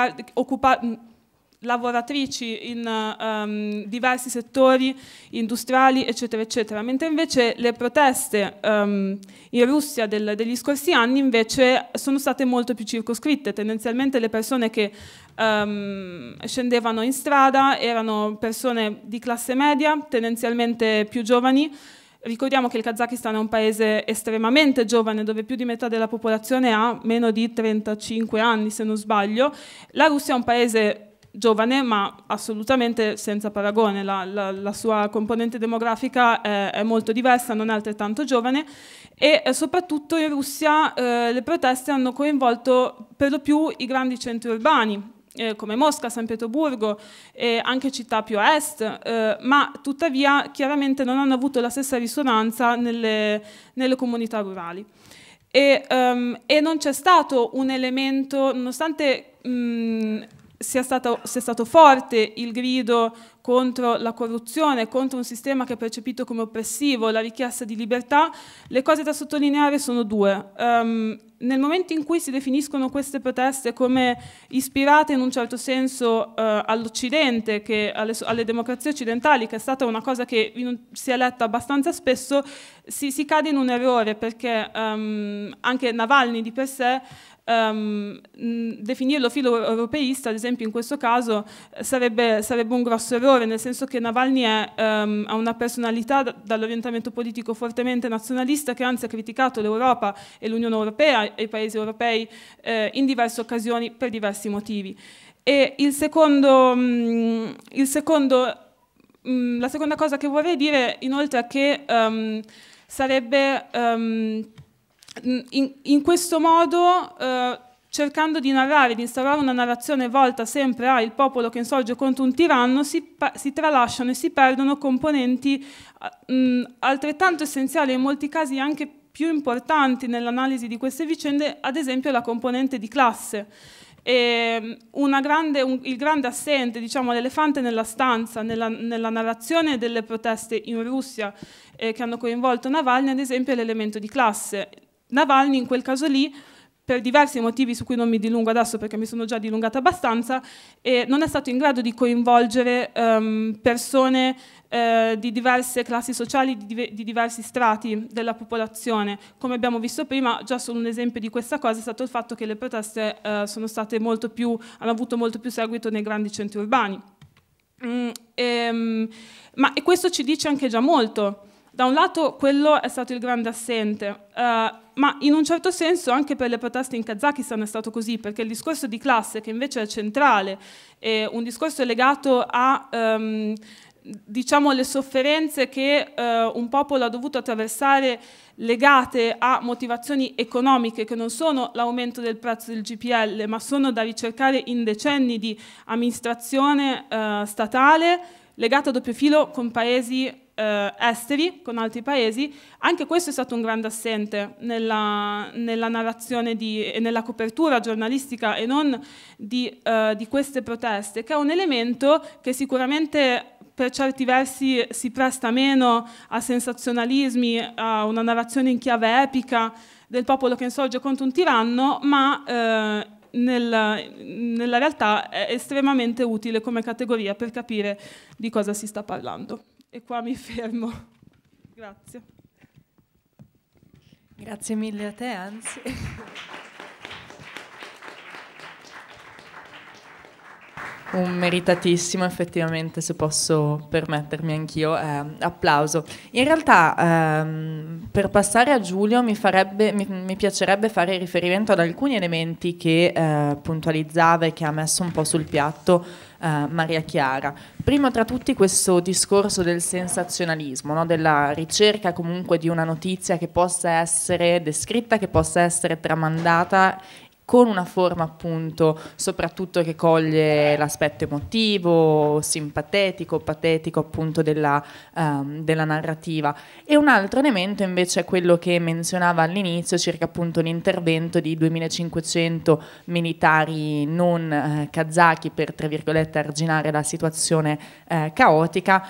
lavoratrici in um, diversi settori industriali, eccetera, eccetera. Mentre invece le proteste um, in Russia del, degli scorsi anni invece sono state molto più circoscritte. Tendenzialmente le persone che um, scendevano in strada erano persone di classe media, tendenzialmente più giovani, Ricordiamo che il Kazakistan è un paese estremamente giovane, dove più di metà della popolazione ha meno di 35 anni, se non sbaglio. La Russia è un paese giovane ma assolutamente senza paragone, la, la, la sua componente demografica è, è, molto diversa, non è altrettanto giovane e eh, soprattutto in Russia eh, le proteste hanno coinvolto per lo più i grandi centri urbani. Eh, come Mosca, San Pietroburgo e anche città più a est, eh, ma tuttavia chiaramente non hanno avuto la stessa risonanza nelle, nelle comunità rurali. E, um, e non c'è stato un elemento, nonostante mh, sia stato, sia stato forte il grido contro la corruzione, contro un sistema che è percepito come oppressivo, la richiesta di libertà, le cose da sottolineare sono due. Um, nel momento in cui si definiscono queste proteste come ispirate in un certo senso uh, all'Occidente, alle, alle, democrazie occidentali, che è stata una cosa che un, si è letta abbastanza spesso, si, si, cade in un errore perché um, anche Navalny di per sé um, definirlo filo europeista, ad esempio in questo caso, eh, sarebbe, sarebbe un grosso errore, nel senso che Navalny è, um, ha una personalità dall'orientamento politico fortemente nazionalista che anzi ha criticato l'Europa e l'Unione Europea e i paesi europei eh, in diverse occasioni per diversi motivi. E il secondo, um, il secondo la seconda cosa che vorrei dire inoltre è che um, sarebbe um, in, in questo modo eh, cercando di narrare, di instaurare una narrazione volta sempre al popolo che insorge contro un tiranno, si, si tralasciano e si perdono componenti eh, mh, altrettanto essenziali in molti casi anche più importanti nell'analisi di queste vicende, ad esempio la componente di classe. Ehm, grande, un, il grande assente, diciamo l'elefante nella stanza, nella, nella, narrazione delle proteste in Russia eh, che hanno coinvolto Navalny, ad esempio, è l'elemento di classe Navalny in quel caso lì per diversi motivi su cui non mi dilungo adesso perché mi sono già dilungata abbastanza, e non è stato in grado di coinvolgere um, persone eh, di diverse classi sociali, di, di, diversi strati della popolazione. Come abbiamo visto prima, già solo un esempio di questa cosa è stato il fatto che le proteste eh, più, hanno avuto molto più seguito nei grandi centri urbani. Mm, e, ehm, ma e questo ci dice anche già molto da un lato quello è stato il grande assente, eh, ma in un certo senso anche per le proteste in Kazakistan è stato così, perché il discorso di classe, che invece è centrale, è un discorso legato a... Ehm, diciamo, le sofferenze che eh, un popolo ha dovuto attraversare legate a motivazioni economiche che non sono l'aumento del prezzo del GPL, ma sono da ricercare in decenni di amministrazione eh, statale legata a doppio filo con paesi eh, esteri, con altri paesi, anche questo è stato un grande assente nella, nella narrazione di, e nella copertura giornalistica e non di, eh, di queste proteste, che è un elemento che sicuramente per certi versi si presta meno a sensazionalismi, a una narrazione in chiave epica del popolo che insorge contro un tiranno, ma eh, nella, nella realtà è estremamente utile come categoria per capire di cosa si sta parlando. E qua mi fermo. Grazie. Grazie mille a te, anzi. un meritatissimo effettivamente se posso permettermi anch'io eh, applauso in realtà ehm, per passare a Giulio mi, farebbe, mi, mi, piacerebbe fare riferimento ad alcuni elementi che eh, puntualizzava e che ha messo un po' sul piatto eh, Maria Chiara primo tra tutti questo discorso del sensazionalismo no? della ricerca comunque di una notizia che possa essere descritta che possa essere tramandata con una forma appunto soprattutto che coglie l'aspetto emotivo, simpatico, patetico appunto della, um, della, narrativa. E un altro elemento invece è quello che menzionava all'inizio circa appunto l'intervento di 2500 militari non eh, kazaki per tra virgolette arginare la situazione eh, caotica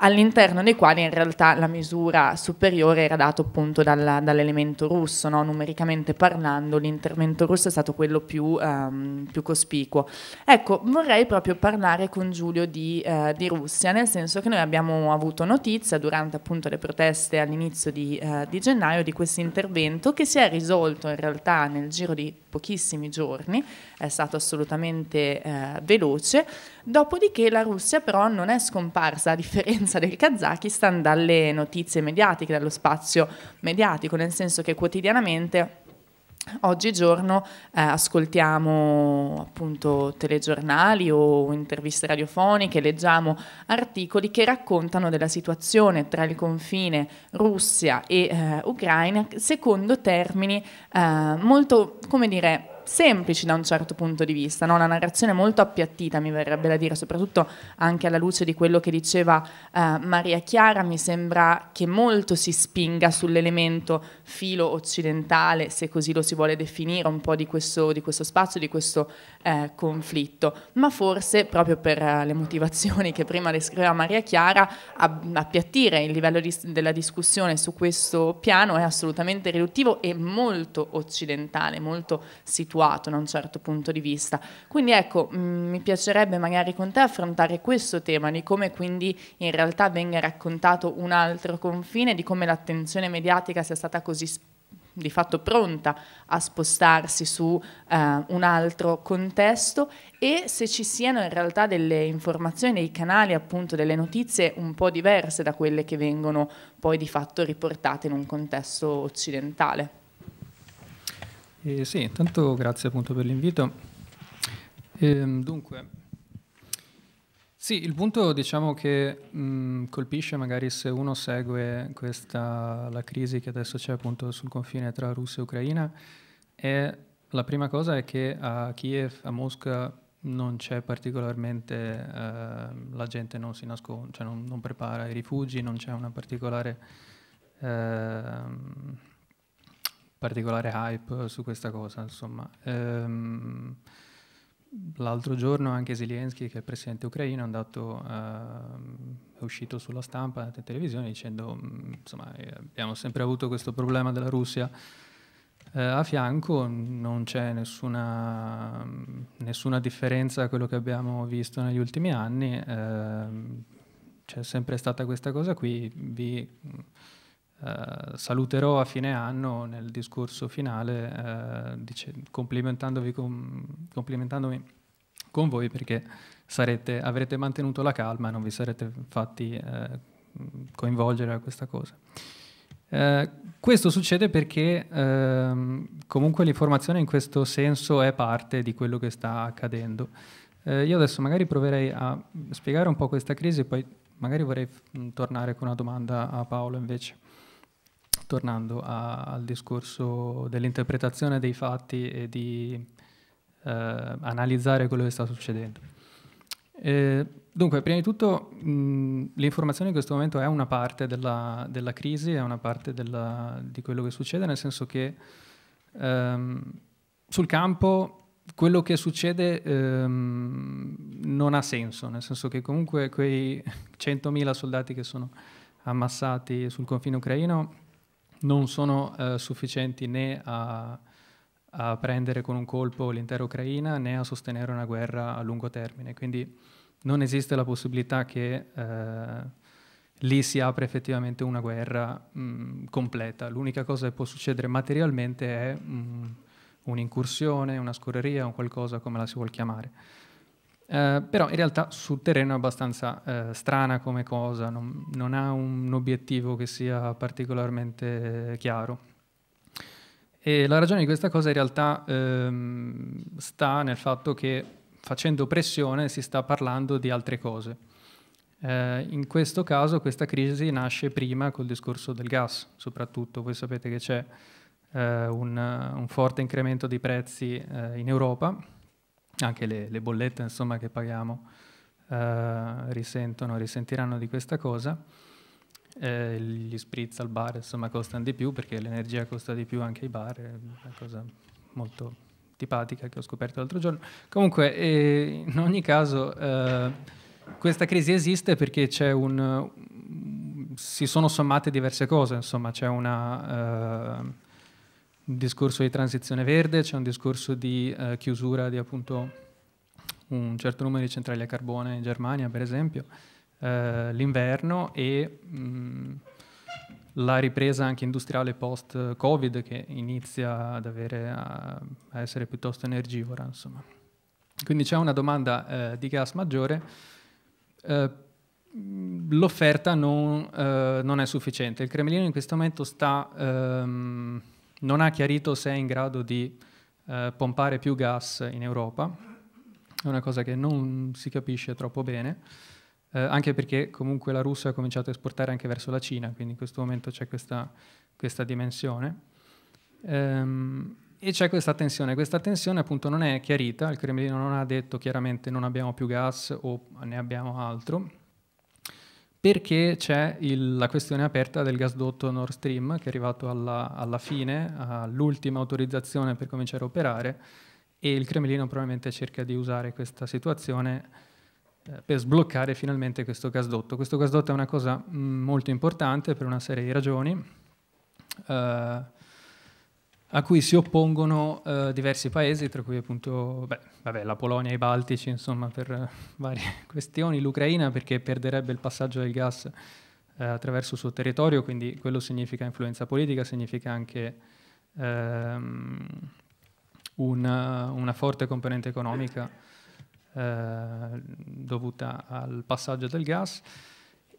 all'interno dei quali in realtà la misura superiore era data appunto dalla, dall'elemento russo, no? numericamente parlando l'intervento russo è stato quello più, um, più, cospicuo. Ecco, vorrei proprio parlare con Giulio di, uh, di, Russia, nel senso che noi abbiamo avuto notizia durante appunto le proteste all'inizio di, uh, di gennaio di questo intervento che si è risolto in realtà nel giro di pochissimi giorni, è stato assolutamente eh, veloce, dopodiché la Russia però non è scomparsa a differenza del Kazakistan dalle notizie mediatiche, dallo spazio mediatico, nel senso che quotidianamente Oggigiorno eh, ascoltiamo appunto telegiornali o interviste radiofoniche, leggiamo articoli che raccontano della situazione tra il confine Russia e eh, Ucraina secondo termini eh, molto, come dire, semplici da un certo punto di vista, no? una narrazione molto appiattita mi verrebbe da dire, soprattutto anche alla luce di quello che diceva eh, Maria Chiara, mi sembra che molto si spinga sull'elemento filo occidentale, se così lo si vuole definire, un po' di questo, di questo spazio, di questo eh, conflitto, ma forse proprio per eh, le motivazioni che prima descriveva Maria Chiara, appiattire il livello di, della discussione su questo piano è assolutamente riduttivo e molto occidentale, molto situato abituato da un certo punto di vista. Quindi ecco, mh, mm, mi piacerebbe magari con te affrontare questo tema di come quindi in realtà venga raccontato un altro confine, di come l'attenzione mediatica sia stata così spinta di fatto pronta a spostarsi su eh, un altro contesto e se ci siano in realtà delle informazioni, dei canali, appunto delle notizie un po' diverse da quelle che vengono poi di fatto riportate in un contesto occidentale. Eh, sì, intanto grazie appunto per l'invito. Eh, dunque, sì, il punto diciamo che mh, colpisce magari se uno segue questa, la crisi che adesso c'è appunto sul confine tra Russia e Ucraina è la prima cosa è che a Kiev, a Mosca non c'è particolarmente, eh, la gente non si nasconde, cioè non, non prepara i rifugi, non c'è una particolare... Eh, particolare hype su questa cosa. Ehm, l'altro giorno anche Zelensky, che è il presidente ucraino, è, andato, eh, è uscito sulla stampa e televisione dicendo mm, insomma, eh, abbiamo sempre avuto questo problema della Russia eh, a fianco, non c'è nessuna, nessuna, differenza da quello che abbiamo visto negli ultimi anni, eh, c'è sempre stata questa cosa qui. Vi, eh, saluterò a fine anno nel discorso finale eh, dice, complimentandovi con, complimentandomi con voi perché sarete, avrete mantenuto la calma e non vi sarete fatti eh, coinvolgere a questa cosa. Eh, questo succede perché ehm, comunque l'informazione in questo senso è parte di quello che sta accadendo. Eh, io adesso magari proverei a spiegare un po' questa crisi e poi magari vorrei mm, tornare con una domanda a Paolo invece tornando a, al discorso dell'interpretazione dei fatti e di eh, analizzare quello che sta succedendo. Eh, dunque, prima di tutto, l'informazione in questo momento è una parte della, della crisi, è una parte della, di quello che succede, nel senso che ehm, sul campo quello che succede ehm, non ha senso, nel senso che comunque quei 100.000 soldati che sono ammassati sul confine ucraino non sono eh, sufficienti né a, a, prendere con un colpo l'intera Ucraina né a sostenere una guerra a lungo termine. Quindi non esiste la possibilità che eh, lì si apra effettivamente una guerra mh, completa. L'unica cosa che può succedere materialmente è mh, un'incursione, una scorreria, un qualcosa come la si vuol chiamare. Uh, però in realtà sul terreno è abbastanza uh, strana come cosa, non, non, ha un obiettivo che sia particolarmente chiaro. E la ragione di questa cosa in realtà um, sta nel fatto che facendo pressione si sta parlando di altre cose. Uh, in questo caso questa crisi nasce prima col discorso del gas, soprattutto voi sapete che c'è un, un, forte incremento di prezzi in Europa anche le, le bollette insomma, che paghiamo eh, risentono, risentiranno di questa cosa. Eh, gli spritz al bar insomma, costano di più perché l'energia costa di più anche ai bar, è una cosa molto tipatica che ho scoperto l'altro giorno. Comunque, eh, in ogni caso, eh, questa crisi esiste perché c'è un, si sono sommate diverse cose, insomma, c'è una eh, un discorso di transizione verde, c'è un discorso di eh, chiusura di appunto un certo numero di centrali a carbone in Germania, per esempio, eh, l'inverno e mh, mm, la ripresa anche industriale post-Covid che inizia ad avere, a, a essere piuttosto energivora. Insomma. Quindi c'è una domanda eh, di gas maggiore. Eh, mm, l'offerta non, eh, non, è sufficiente. Il Cremlino in questo momento sta ehm, non ha chiarito se è in grado di eh, pompare più gas in Europa, è una cosa che non si capisce troppo bene, eh, anche perché comunque la Russia ha cominciato a esportare anche verso la Cina, quindi in questo momento c'è questa, questa dimensione. Ehm, e c'è questa tensione, questa tensione appunto non è chiarita, il Cremlino non ha detto chiaramente non abbiamo più gas o ne abbiamo altro, perché c'è il, la questione aperta del gasdotto Nord Stream che è arrivato alla, alla fine, all'ultima autorizzazione per cominciare a operare e il Cremlino probabilmente cerca di usare questa situazione eh, per sbloccare finalmente questo gasdotto. Questo gasdotto è una cosa mm, molto importante per una serie di ragioni. Uh, a cui si oppongono eh, diversi paesi, tra cui appunto beh, vabbè, la Polonia e i Baltici, insomma, per eh, varie questioni, l'Ucraina perché perderebbe il passaggio del gas eh, attraverso il suo territorio, quindi quello significa influenza politica, significa anche ehm, una, una, forte componente economica eh, dovuta al passaggio del gas.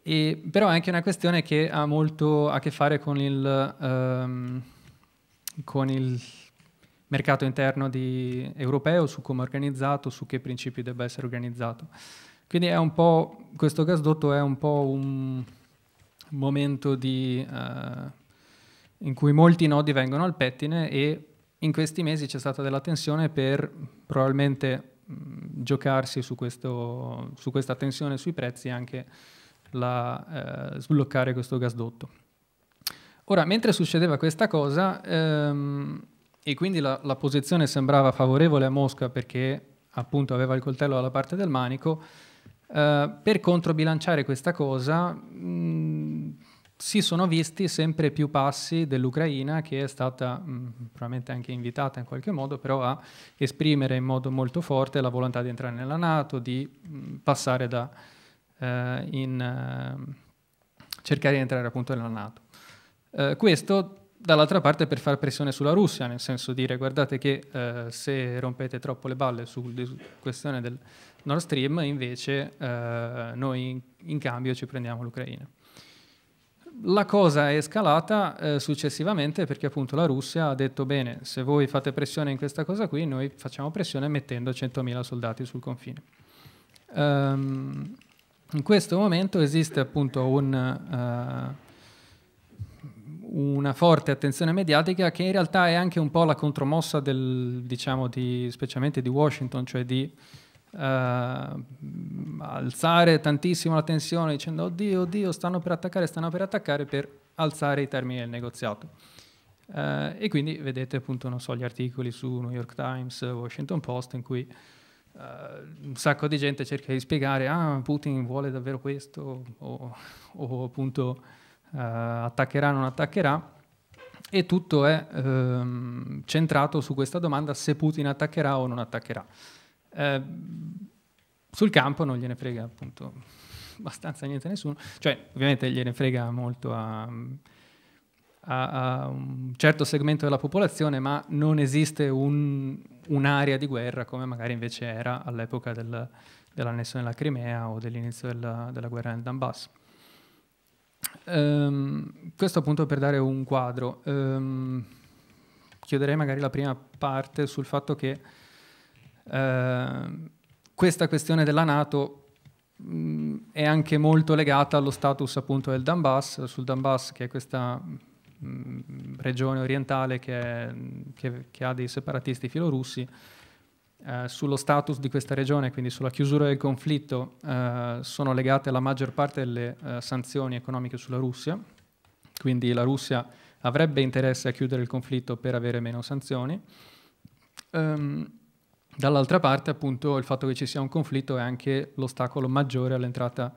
E, però è anche una questione che ha molto a che fare con il... Ehm, con il mercato interno di, europeo, su come è organizzato, su che principi debba essere organizzato. Quindi questo gasdotto è un po' un momento di, eh, in cui molti nodi vengono al pettine e in questi mesi c'è stata della tensione per probabilmente mh, giocarsi su, questo, su, questa tensione sui prezzi e anche la, eh, sbloccare questo gasdotto. Ora, mentre succedeva questa cosa, ehm, e quindi la, la, posizione sembrava favorevole a Mosca perché appunto aveva il coltello dalla parte del manico, eh, per controbilanciare questa cosa mh, mm, si sono visti sempre più passi dell'Ucraina che è stata mh, mm, probabilmente anche invitata in qualche modo però a esprimere in modo molto forte la volontà di entrare nella Nato, di mh, mm, passare da eh, in, eh, cercare di entrare appunto nella Nato. Eh, questo dall'altra parte per far pressione sulla Russia, nel senso dire guardate che eh, se rompete troppo le balle sulla su questione del Nord Stream, invece eh, noi in, in, cambio ci prendiamo l'Ucraina. La cosa è scalata eh, successivamente perché appunto la Russia ha detto bene, se voi fate pressione in questa cosa qui, noi facciamo pressione mettendo 100.000 soldati sul confine. Um, in questo momento esiste appunto un... Eh, una forte attenzione mediatica che in realtà è anche un po' la contromossa del, diciamo, di, specialmente di Washington, cioè di uh, alzare tantissimo la tensione dicendo oddio, oddio, stanno per attaccare, stanno per attaccare per alzare i termini del negoziato. Uh, e quindi vedete appunto, non so, gli articoli su New York Times, Washington Post in cui uh, un sacco di gente cerca di spiegare ah, Putin vuole davvero questo o, o appunto eh, attaccherà o non attaccherà, e tutto è ehm, centrato su questa domanda se Putin attaccherà o non attaccherà. Eh, sul campo non gliene frega appunto abbastanza niente a nessuno, cioè ovviamente gliene frega molto a, a, a un certo segmento della popolazione, ma non esiste un, un'area di guerra come magari invece era all'epoca del, dell'annessione della Crimea o dell'inizio della, della guerra nel Donbass. Um, questo appunto per dare un quadro. Um, ehm, chiuderei magari la prima parte sul fatto che uh, questa questione della Nato mh, mm, è anche molto legata allo status appunto del Donbass, sul Donbass che è questa mh, mm, regione orientale che, è, che, che ha dei separatisti filorussi eh, sullo status di questa regione, quindi sulla chiusura del conflitto, eh, sono legate la maggior parte delle eh, sanzioni economiche sulla Russia, quindi la Russia avrebbe interesse a chiudere il conflitto per avere meno sanzioni. Um, dall'altra parte, appunto, il fatto che ci sia un conflitto è anche l'ostacolo maggiore all'entrata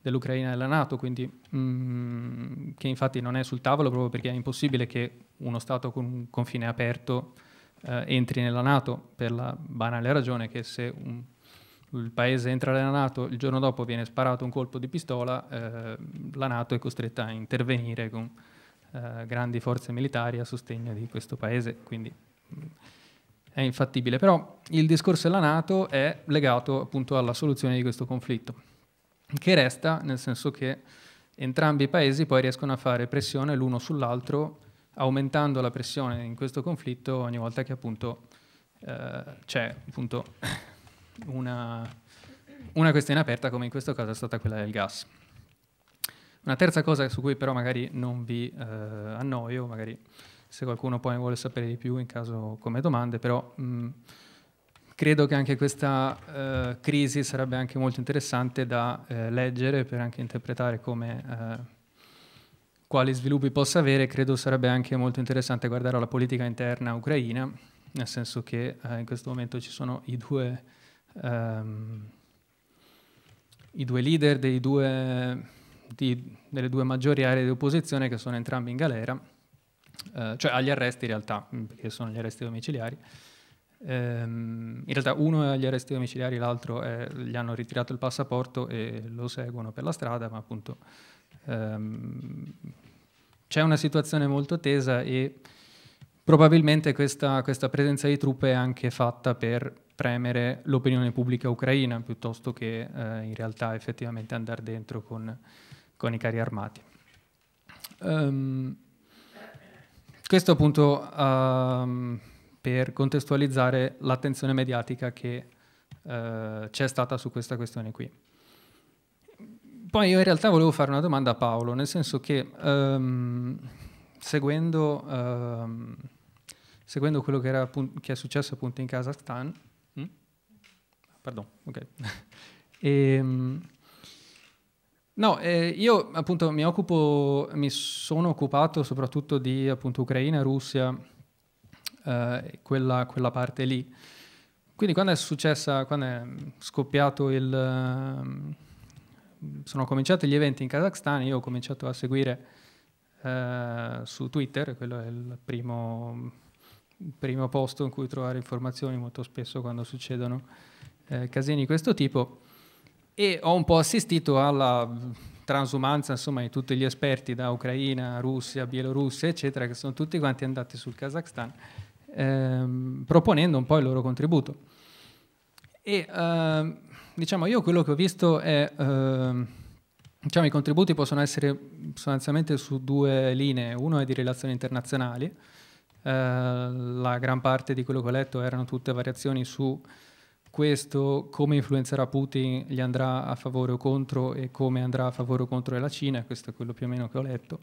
dell'Ucraina nella Nato, quindi, mm, che infatti non è sul tavolo proprio perché è impossibile che uno Stato con un confine aperto eh, entri nella Nato per la banale ragione che se un, il paese entra nella Nato, il giorno dopo viene sparato un colpo di pistola, eh, la Nato è costretta a intervenire con eh, grandi forze militari a sostegno di questo paese, quindi mh, mm, è infattibile. Però il discorso della Nato è legato appunto alla soluzione di questo conflitto, che resta nel senso che entrambi i paesi poi riescono a fare pressione l'uno sull'altro aumentando la pressione in questo conflitto ogni volta che appunto eh, c'è appunto una, una questione aperta come in questo caso è stata quella del gas. Una terza cosa su cui però magari non vi eh, annoio, magari se qualcuno poi vuole sapere di più in caso come domande, però mh, mm, credo che anche questa eh, crisi sarebbe anche molto interessante da eh, leggere per anche interpretare come eh, quali sviluppi possa avere, credo sarebbe anche molto interessante guardare alla politica interna ucraina, nel senso che eh, in questo momento ci sono i due, um, i due leader due, di, delle due maggiori aree di opposizione che sono entrambi in galera, eh, cioè agli arresti in realtà, mm, perché sono gli arresti domiciliari. Ehm, in realtà uno è agli arresti domiciliari, l'altro è, gli hanno ritirato il passaporto e lo seguono per la strada, ma appunto ehm, c'è una situazione molto tesa e probabilmente questa, questa presenza di truppe è anche fatta per premere l'opinione pubblica ucraina piuttosto che eh, in realtà effettivamente andare dentro con, con i carri armati. Um, questo appunto um, per contestualizzare l'attenzione mediatica che uh, c'è stata su questa questione qui. Poi io in realtà volevo fare una domanda a Paolo, nel senso che um, seguendo, um, seguendo, quello che, era, che, è successo appunto in Kazakhstan, hm? Mm? pardon, ok. e, ehm, no, eh, io appunto mi, occupo, mi sono occupato soprattutto di appunto, Ucraina, Russia, eh, quella, quella parte lì. Quindi quando è successa, quando è scoppiato il sono cominciati gli eventi in Kazakhstan, io ho cominciato a seguire eh, su Twitter, quello è il primo, primo, posto in cui trovare informazioni molto spesso quando succedono eh, casini di questo tipo e ho un po' assistito alla transumanza insomma, di tutti gli esperti da Ucraina, Russia, Bielorussia, eccetera, che sono tutti quanti andati sul Kazakhstan ehm, proponendo un po' il loro contributo. E, ehm, diciamo, io quello che ho visto è... Ehm, diciamo, i contributi possono essere sostanzialmente su due linee. Uno è di relazioni internazionali. Eh, la gran parte di quello che ho letto erano tutte variazioni su questo, come influenzerà Putin, gli andrà a favore o contro e come andrà a favore o contro la Cina. Questo è quello più o meno che ho letto.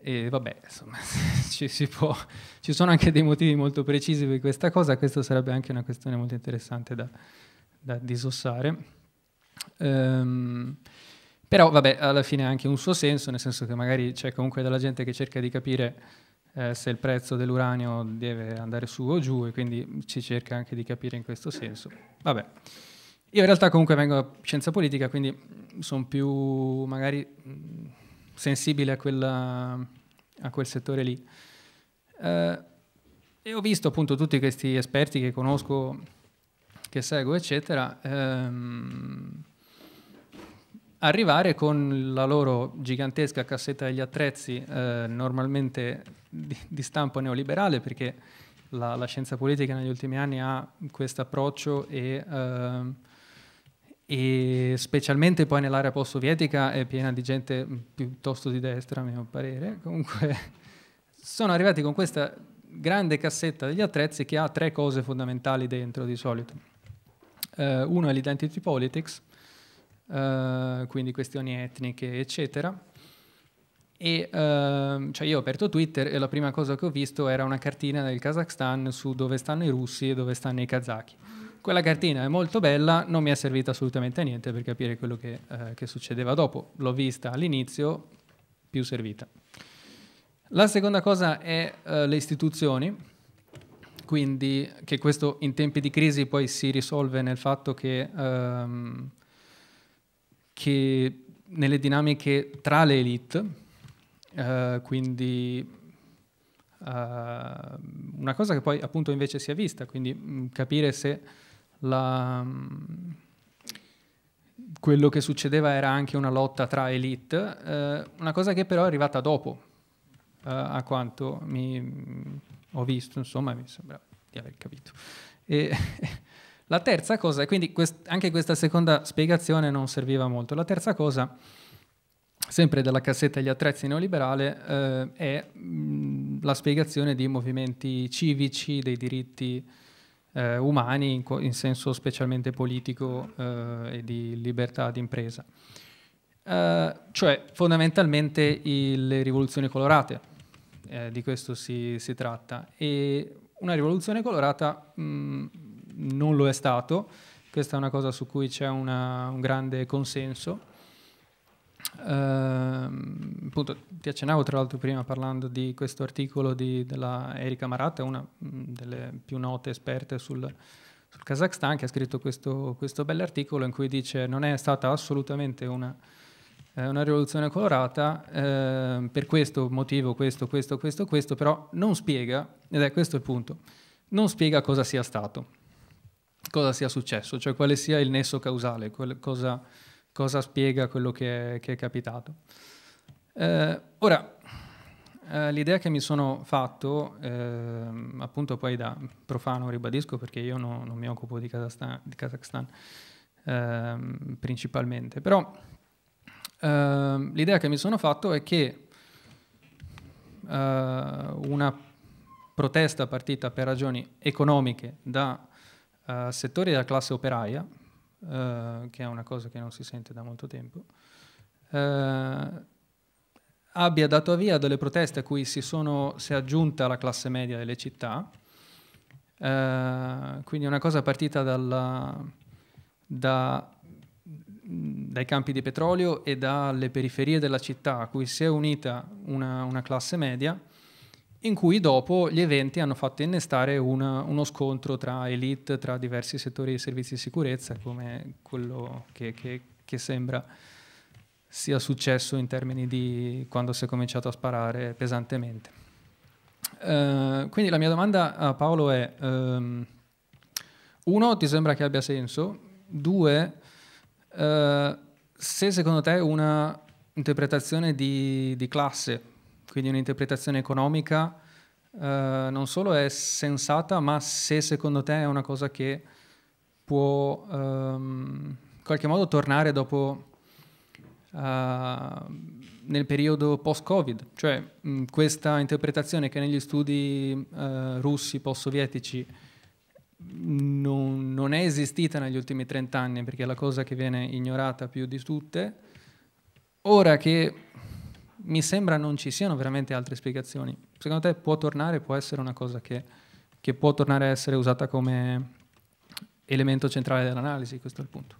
E vabbè, insomma, ci, può, ci sono anche dei motivi molto precisi per questa cosa. Questa sarebbe anche una questione molto interessante da, da disossare. Um, però vabbè, alla fine ha anche un suo senso, nel senso che magari c'è comunque della gente che cerca di capire eh, se il prezzo dell'uranio deve andare su o giù e quindi si cerca anche di capire in questo senso. Vabbè. Io in realtà comunque vengo da scienza politica, quindi sono più magari mm, sensibile a, quella, a quel settore lì. Eh, e ho visto appunto tutti questi esperti che conosco che seguo, eccetera, ehm, arrivare con la loro gigantesca cassetta degli attrezzi, eh, normalmente di, di, stampo neoliberale, perché la, la, scienza politica negli ultimi anni ha questo approccio e, eh, e, specialmente poi nell'area post-sovietica è piena di gente piuttosto di destra, a mio parere. Comunque sono arrivati con questa grande cassetta degli attrezzi che ha tre cose fondamentali dentro di solito eh, uno è l'identity politics, eh, quindi questioni etniche, eccetera. E ehm, cioè io ho aperto Twitter e la prima cosa che ho visto era una cartina del Kazakhstan su dove stanno i russi e dove stanno i kazaki. Quella cartina è molto bella, non mi è servita assolutamente a niente per capire quello che, eh, che succedeva dopo. L'ho vista all'inizio, più servita. La seconda cosa è eh, le istituzioni quindi che questo in tempi di crisi poi si risolve nel fatto che, um, che nelle dinamiche tra le elite, uh, quindi uh, una cosa che poi appunto invece si è vista, quindi mh, mm, capire se la, mh, mm, quello che succedeva era anche una lotta tra elite, uh, una cosa che però è arrivata dopo, a quanto mi ho visto, insomma, mi sembra di aver capito. E, la terza cosa, e quindi quest anche questa seconda spiegazione non serviva molto, la terza cosa, sempre della cassetta degli attrezzi neoliberale, eh, è mh, la spiegazione di movimenti civici, dei diritti eh, umani in, in, senso specialmente politico eh, e di libertà d'impresa. Eh, cioè fondamentalmente le rivoluzioni colorate, eh, di questo si, si, tratta. E una rivoluzione colorata mh, mm, non lo è stato, questa è una cosa su cui c'è una, un grande consenso. Ehm, appunto, ti accennavo tra l'altro prima parlando di questo articolo di, della Erika Maratta, una mh, mm, delle più note esperte sul, sul Kazakhstan, che ha scritto questo, questo bell'articolo in cui dice non è stata assolutamente una eh, una rivoluzione colorata, eh, per questo motivo, questo, questo, questo, questo, però non spiega, ed è questo il punto, non spiega cosa sia stato, cosa sia successo, cioè quale sia il nesso causale, quel, cosa, cosa, spiega quello che è, che è capitato. Eh, ora, eh, l'idea che mi sono fatto, eh, appunto poi da profano ribadisco perché io no, non mi occupo di Kazakhstan, di Kazakhstan eh, principalmente, però Ehm, l'idea che mi sono fatto è che uh, una protesta partita per ragioni economiche da uh, settori della classe operaia, eh, che è una cosa che non si sente da molto tempo, abbia dato avvia delle proteste a cui si, sono, si è aggiunta la classe media delle città, quindi una cosa partita dalla, da dai campi di petrolio e dalle periferie della città a cui si è unita una, una classe media in cui dopo gli eventi hanno fatto innestare una, uno scontro tra elite, tra diversi settori di servizi di sicurezza, come quello che, che, che sembra sia successo in termini di quando si è cominciato a sparare pesantemente. Uh, quindi la mia domanda a Paolo è, um, uno, ti sembra che abbia senso? Due, eh, se secondo te una interpretazione di, di classe, quindi un'interpretazione economica, uh, non solo è sensata, ma se secondo te è una cosa che può um, ehm, in qualche modo tornare dopo uh, nel periodo post-Covid, cioè mh, questa interpretazione che negli studi russi, post-sovietici non, non, è esistita negli ultimi 30 anni perché è la cosa che viene ignorata più di tutte, ora che mi sembra non ci siano veramente altre spiegazioni, secondo te può tornare, può essere una cosa che, che può tornare a essere usata come elemento centrale dell'analisi, questo è il punto.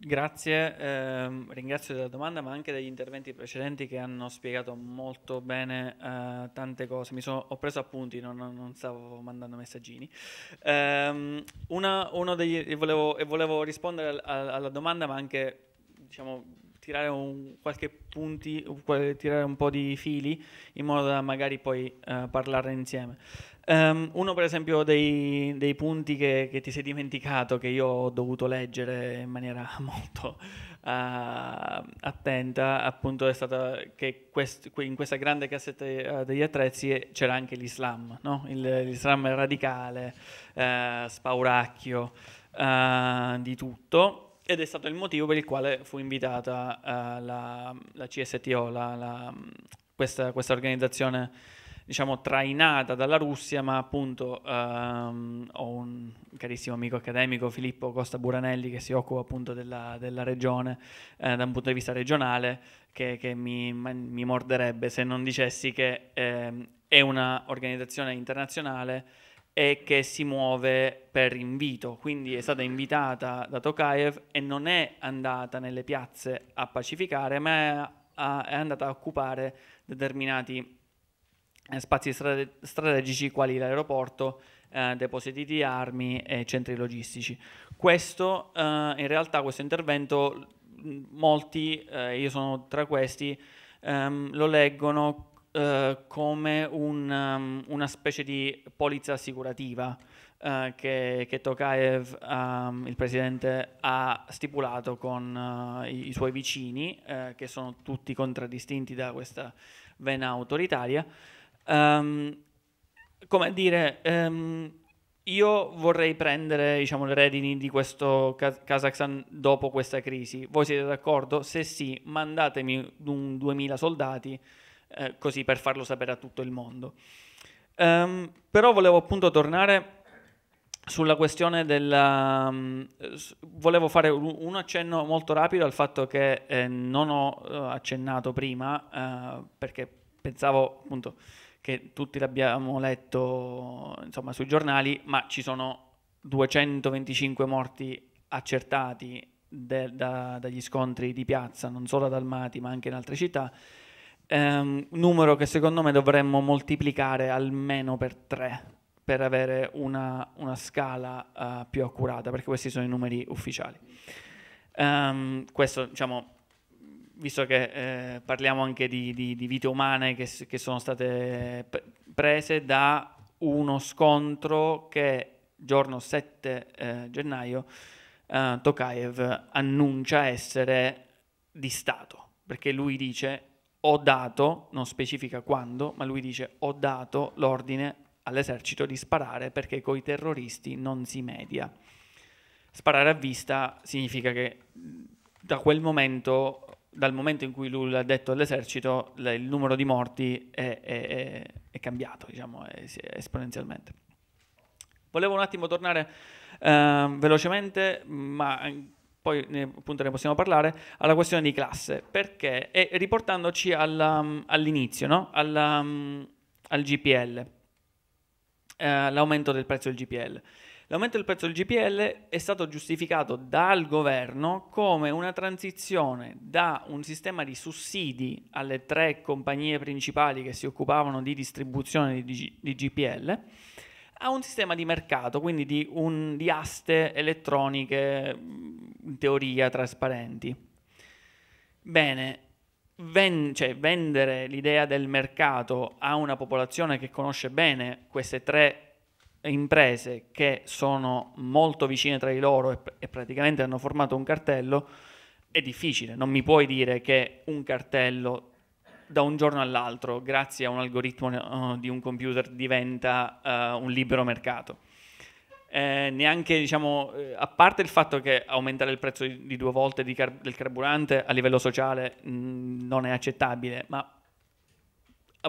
Grazie, eh, ringrazio della domanda ma anche degli interventi precedenti che hanno spiegato molto bene eh, tante cose. Mi Sono, ho preso appunti, non, non stavo mandando messaggini. Eh, una, degli, volevo, volevo, rispondere alla, alla domanda ma anche diciamo, tirare un, qualche punti, tirare un po' di fili in modo da magari poi eh, parlarne insieme. Um, uno per esempio dei, dei punti che, che, ti sei dimenticato, che io ho dovuto leggere in maniera molto uh, attenta, appunto è stato che quest, in questa grande cassetta eh, degli attrezzi eh, c'era anche l'Islam, no? Il, l'Islam radicale, uh, spauracchio, di tutto ed è stato il motivo per il quale fu invitata uh, la, la, CSTO, la, la, questa, questa, organizzazione diciamo, trainata dalla Russia, ma appunto ehm, ho un carissimo amico accademico, Filippo Costa Buranelli, che si occupa appunto della, della regione eh, da un punto di vista regionale, che, che mi, mi, morderebbe se non dicessi che ehm, è un'organizzazione internazionale e che si muove per invito, quindi è stata invitata da Tokayev e non è andata nelle piazze a pacificare, ma è, a, è andata a occupare determinati eh, spazi strate- strategici quali l'aeroporto, eh, depositi di armi e centri logistici. Questo, eh, in realtà, questo intervento, molti, eh, io sono tra questi, ehm, lo leggono eh, come un, um, una specie di polizza assicurativa eh, che, che, Tokayev, um, il presidente, ha stipulato con uh, i, i, suoi vicini, che sono tutti contraddistinti da questa vena autoritaria. Um, come dire, um, io vorrei prendere diciamo, le redini di questo Kazakhstan dopo questa crisi. Voi siete d'accordo? Se sì, mandatemi un 2000 soldati, eh, così per farlo sapere a tutto il mondo. Um, però volevo appunto tornare sulla questione della... Um, volevo fare un, un, accenno molto rapido al fatto che eh, non ho eh, accennato prima, uh, perché pensavo appunto che tutti l'abbiamo letto insomma, sui giornali, ma ci sono 225 morti accertati de, da, dagli scontri di piazza, non solo ad Almaty, ma anche in altre città, ehm, numero che secondo me dovremmo moltiplicare almeno per tre per avere una, una scala uh, più accurata, perché questi sono i numeri ufficiali. Um, questo diciamo, visto che eh, parliamo anche di, di, di vite umane che, che, sono state prese da uno scontro che giorno 7 eh, gennaio eh, Tokayev annuncia essere di Stato, perché lui dice ho dato, non specifica quando, ma lui dice ho dato l'ordine all'esercito di sparare perché coi terroristi non si media. Sparare a vista significa che da quel momento dal momento in cui lui l'ha detto all'esercito, il numero di morti è, è, è cambiato, diciamo, esponenzialmente. Volevo un attimo tornare eh, velocemente, ma eh, poi ne, appunto ne possiamo parlare, alla questione di classe, perché, e riportandoci alla, mm, all'inizio, no? alla, mm, al GPL, eh, l'aumento del prezzo del GPL. L'aumento del prezzo del GPL è stato giustificato dal governo come una transizione da un sistema di sussidi alle tre compagnie principali che si occupavano di distribuzione di, G- di GPL a un sistema di mercato, quindi di, un, di aste elettroniche in teoria trasparenti. Bene, Ven- cioè, vendere l'idea del mercato a una popolazione che conosce bene queste tre imprese che sono molto vicine tra di loro e, e praticamente hanno formato un cartello, è difficile, non mi puoi dire che un cartello da un giorno all'altro, grazie a un algoritmo eh, di un computer, diventa uh, un libero mercato. Eh, neanche, diciamo, eh, a parte il fatto che aumentare il prezzo di, di due volte di car- del carburante a livello sociale mh, mm, non è accettabile, ma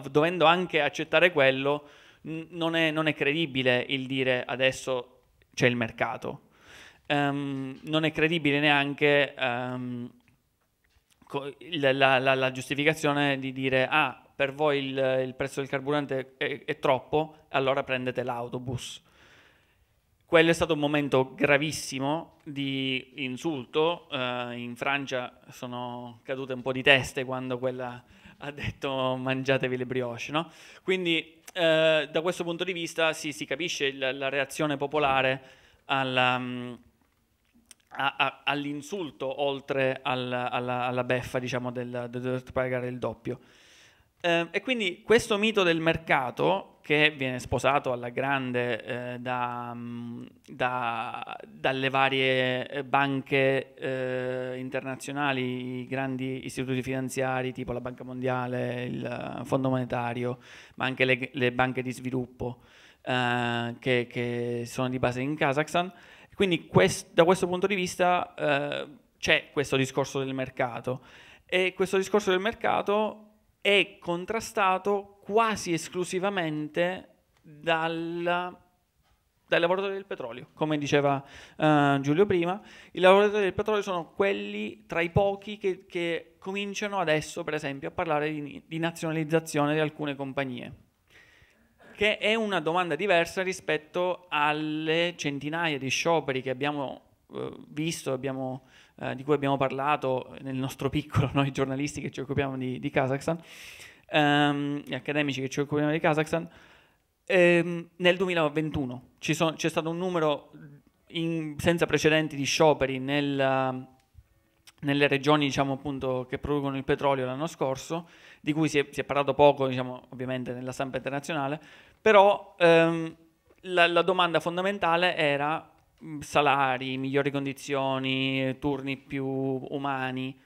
dovendo anche accettare quello, non è, non è credibile il dire adesso c'è il mercato. Um, non è credibile neanche um, co- la, la, la, giustificazione di dire ah, per voi il, il prezzo del carburante è, è, troppo, allora prendete l'autobus. Quello è stato un momento gravissimo di insulto, uh, in Francia sono cadute un po' di teste quando quella ha detto mangiatevi le brioche, no? Quindi eh, da questo punto di vista sì, si capisce il, la reazione popolare alla, mm, a, a, all'insulto oltre alla, alla, alla beffa, diciamo, del, del dover pagare il doppio. Eh, e quindi questo mito del mercato, che viene sposato alla grande eh, da, mm, da, dalle varie eh, banche eh, internazionali, i grandi istituti finanziari tipo la Banca Mondiale, il eh, Fondo Monetario, ma anche le, le banche di sviluppo eh, che, che, sono di base in Kazakhstan, quindi quest, da questo punto di vista c'è questo discorso del mercato e questo discorso del mercato è contrastato quasi esclusivamente dal, dai lavoratori del petrolio. Come diceva uh, Giulio prima, i lavoratori del petrolio sono quelli tra i pochi che, che cominciano adesso, per esempio, a parlare di, di nazionalizzazione di alcune compagnie che è una domanda diversa rispetto alle centinaia di scioperi che abbiamo eh, visto, abbiamo eh, di cui abbiamo parlato nel nostro piccolo, noi giornalisti che ci occupiamo di, di Kazakhstan, ehm, gli accademici che ci occupiamo di Kazakhstan, ehm, nel 2021 son, c'è stato un numero in, senza precedenti di scioperi nel, nelle regioni diciamo, appunto, che producono il petrolio l'anno scorso, di cui si è, si è parlato poco diciamo, ovviamente nella stampa internazionale, però ehm, la, la domanda fondamentale era Mm, salari, migliori condizioni, turni più umani.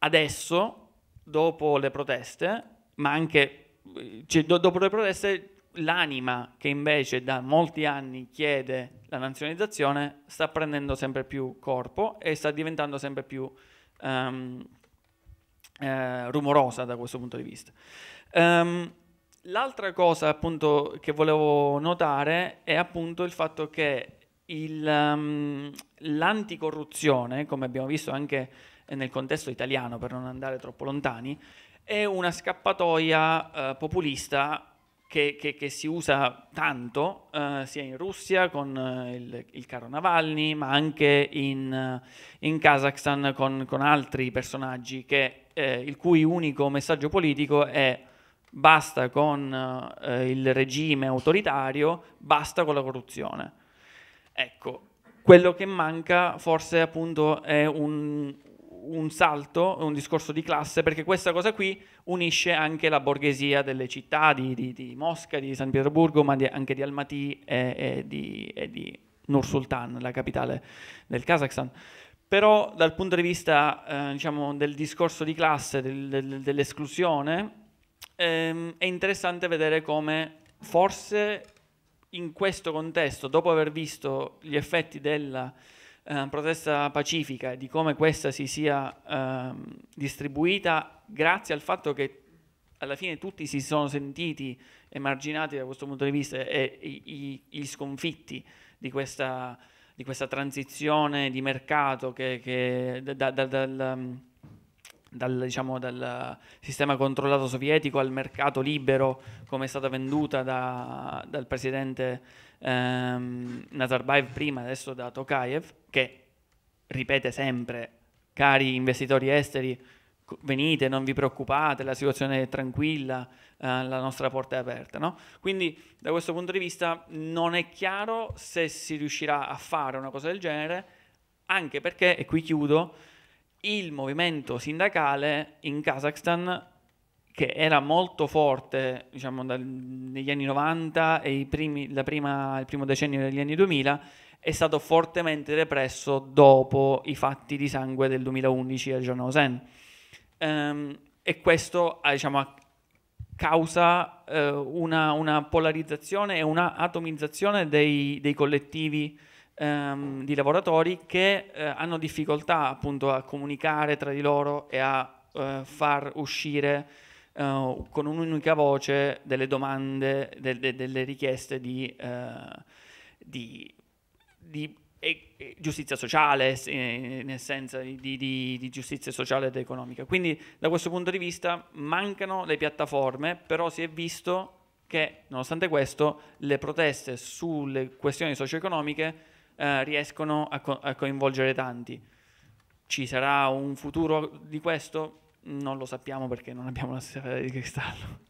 Adesso, dopo le proteste, ma anche eh, cioè, do, dopo le proteste, l'anima che invece da molti anni chiede la nazionalizzazione sta prendendo sempre più corpo e sta diventando sempre più um, eh, rumorosa da questo punto di vista. Um, l'altra cosa appunto che volevo notare è appunto il fatto che Ehm, l'anticorruzione, um, come abbiamo visto anche eh, nel contesto italiano, per non andare troppo lontani, è una scappatoia uh, populista che, che, che, si usa tanto uh, sia in Russia con uh, il, il, caro Navalny, ma anche in, in Kazakhstan con, con, altri personaggi che, eh, il cui unico messaggio politico è basta con il regime autoritario, basta con la corruzione. Ecco, quello che manca forse appunto è un, un salto, un discorso di classe, perché questa cosa qui unisce anche la borghesia delle città di, di, di Mosca, di San Pietroburgo, ma di, anche di Almaty e, e, di, di Nur-Sultan, la capitale del Kazakhstan. Però dal punto di vista eh, diciamo, del discorso di classe, del, del, dell'esclusione, ehm, è interessante vedere come forse in questo contesto, dopo aver visto gli effetti della eh, protesta pacifica e di come questa si sia eh, distribuita, grazie al fatto che alla fine tutti si sono sentiti emarginati da questo punto di vista e, i, i, sconfitti di questa, di questa transizione di mercato che, che da, da, da, dal dal, diciamo, dal, sistema controllato sovietico al mercato libero come è stata venduta da, dal presidente ehm, Nazarbayev prima, adesso da Tokayev, che ripete sempre, cari investitori esteri, venite, non vi preoccupate, la situazione è tranquilla, eh, la nostra porta è aperta. No? Quindi da questo punto di vista non è chiaro se si riuscirà a fare una cosa del genere, anche perché, e qui chiudo, il movimento sindacale in Kazakhstan che era molto forte diciamo, dal, negli anni 90 e primi, prima, il primo decennio degli anni 2000 è stato fortemente represso dopo i fatti di sangue del 2011 a Janosen ehm, e questo eh, diciamo, causa eh, una, una, polarizzazione e una atomizzazione dei, dei collettivi ehm, di lavoratori che eh, hanno difficoltà appunto a comunicare tra di loro e a eh, far uscire eh, con un'unica voce delle domande, de- de- delle richieste di, eh, di, di e giustizia sociale, in essenza eh, di, di, di, giustizia sociale ed economica. Quindi da questo punto di vista mancano le piattaforme, però si è visto che nonostante questo le proteste sulle questioni socio-economiche eh, riescono a, co- a coinvolgere tanti. Ci sarà un futuro di questo? Non lo sappiamo perché non abbiamo la sfera di cristallo.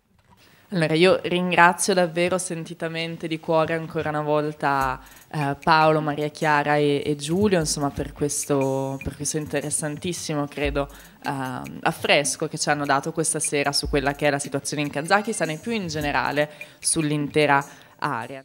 Allora, io ringrazio davvero sentitamente di cuore ancora una volta eh, Paolo, Maria Chiara e, e Giulio insomma, per, questo, per, questo, interessantissimo, credo, eh, affresco che ci hanno dato questa sera su quella che è la situazione in Kazakistan e più in generale sull'intera area.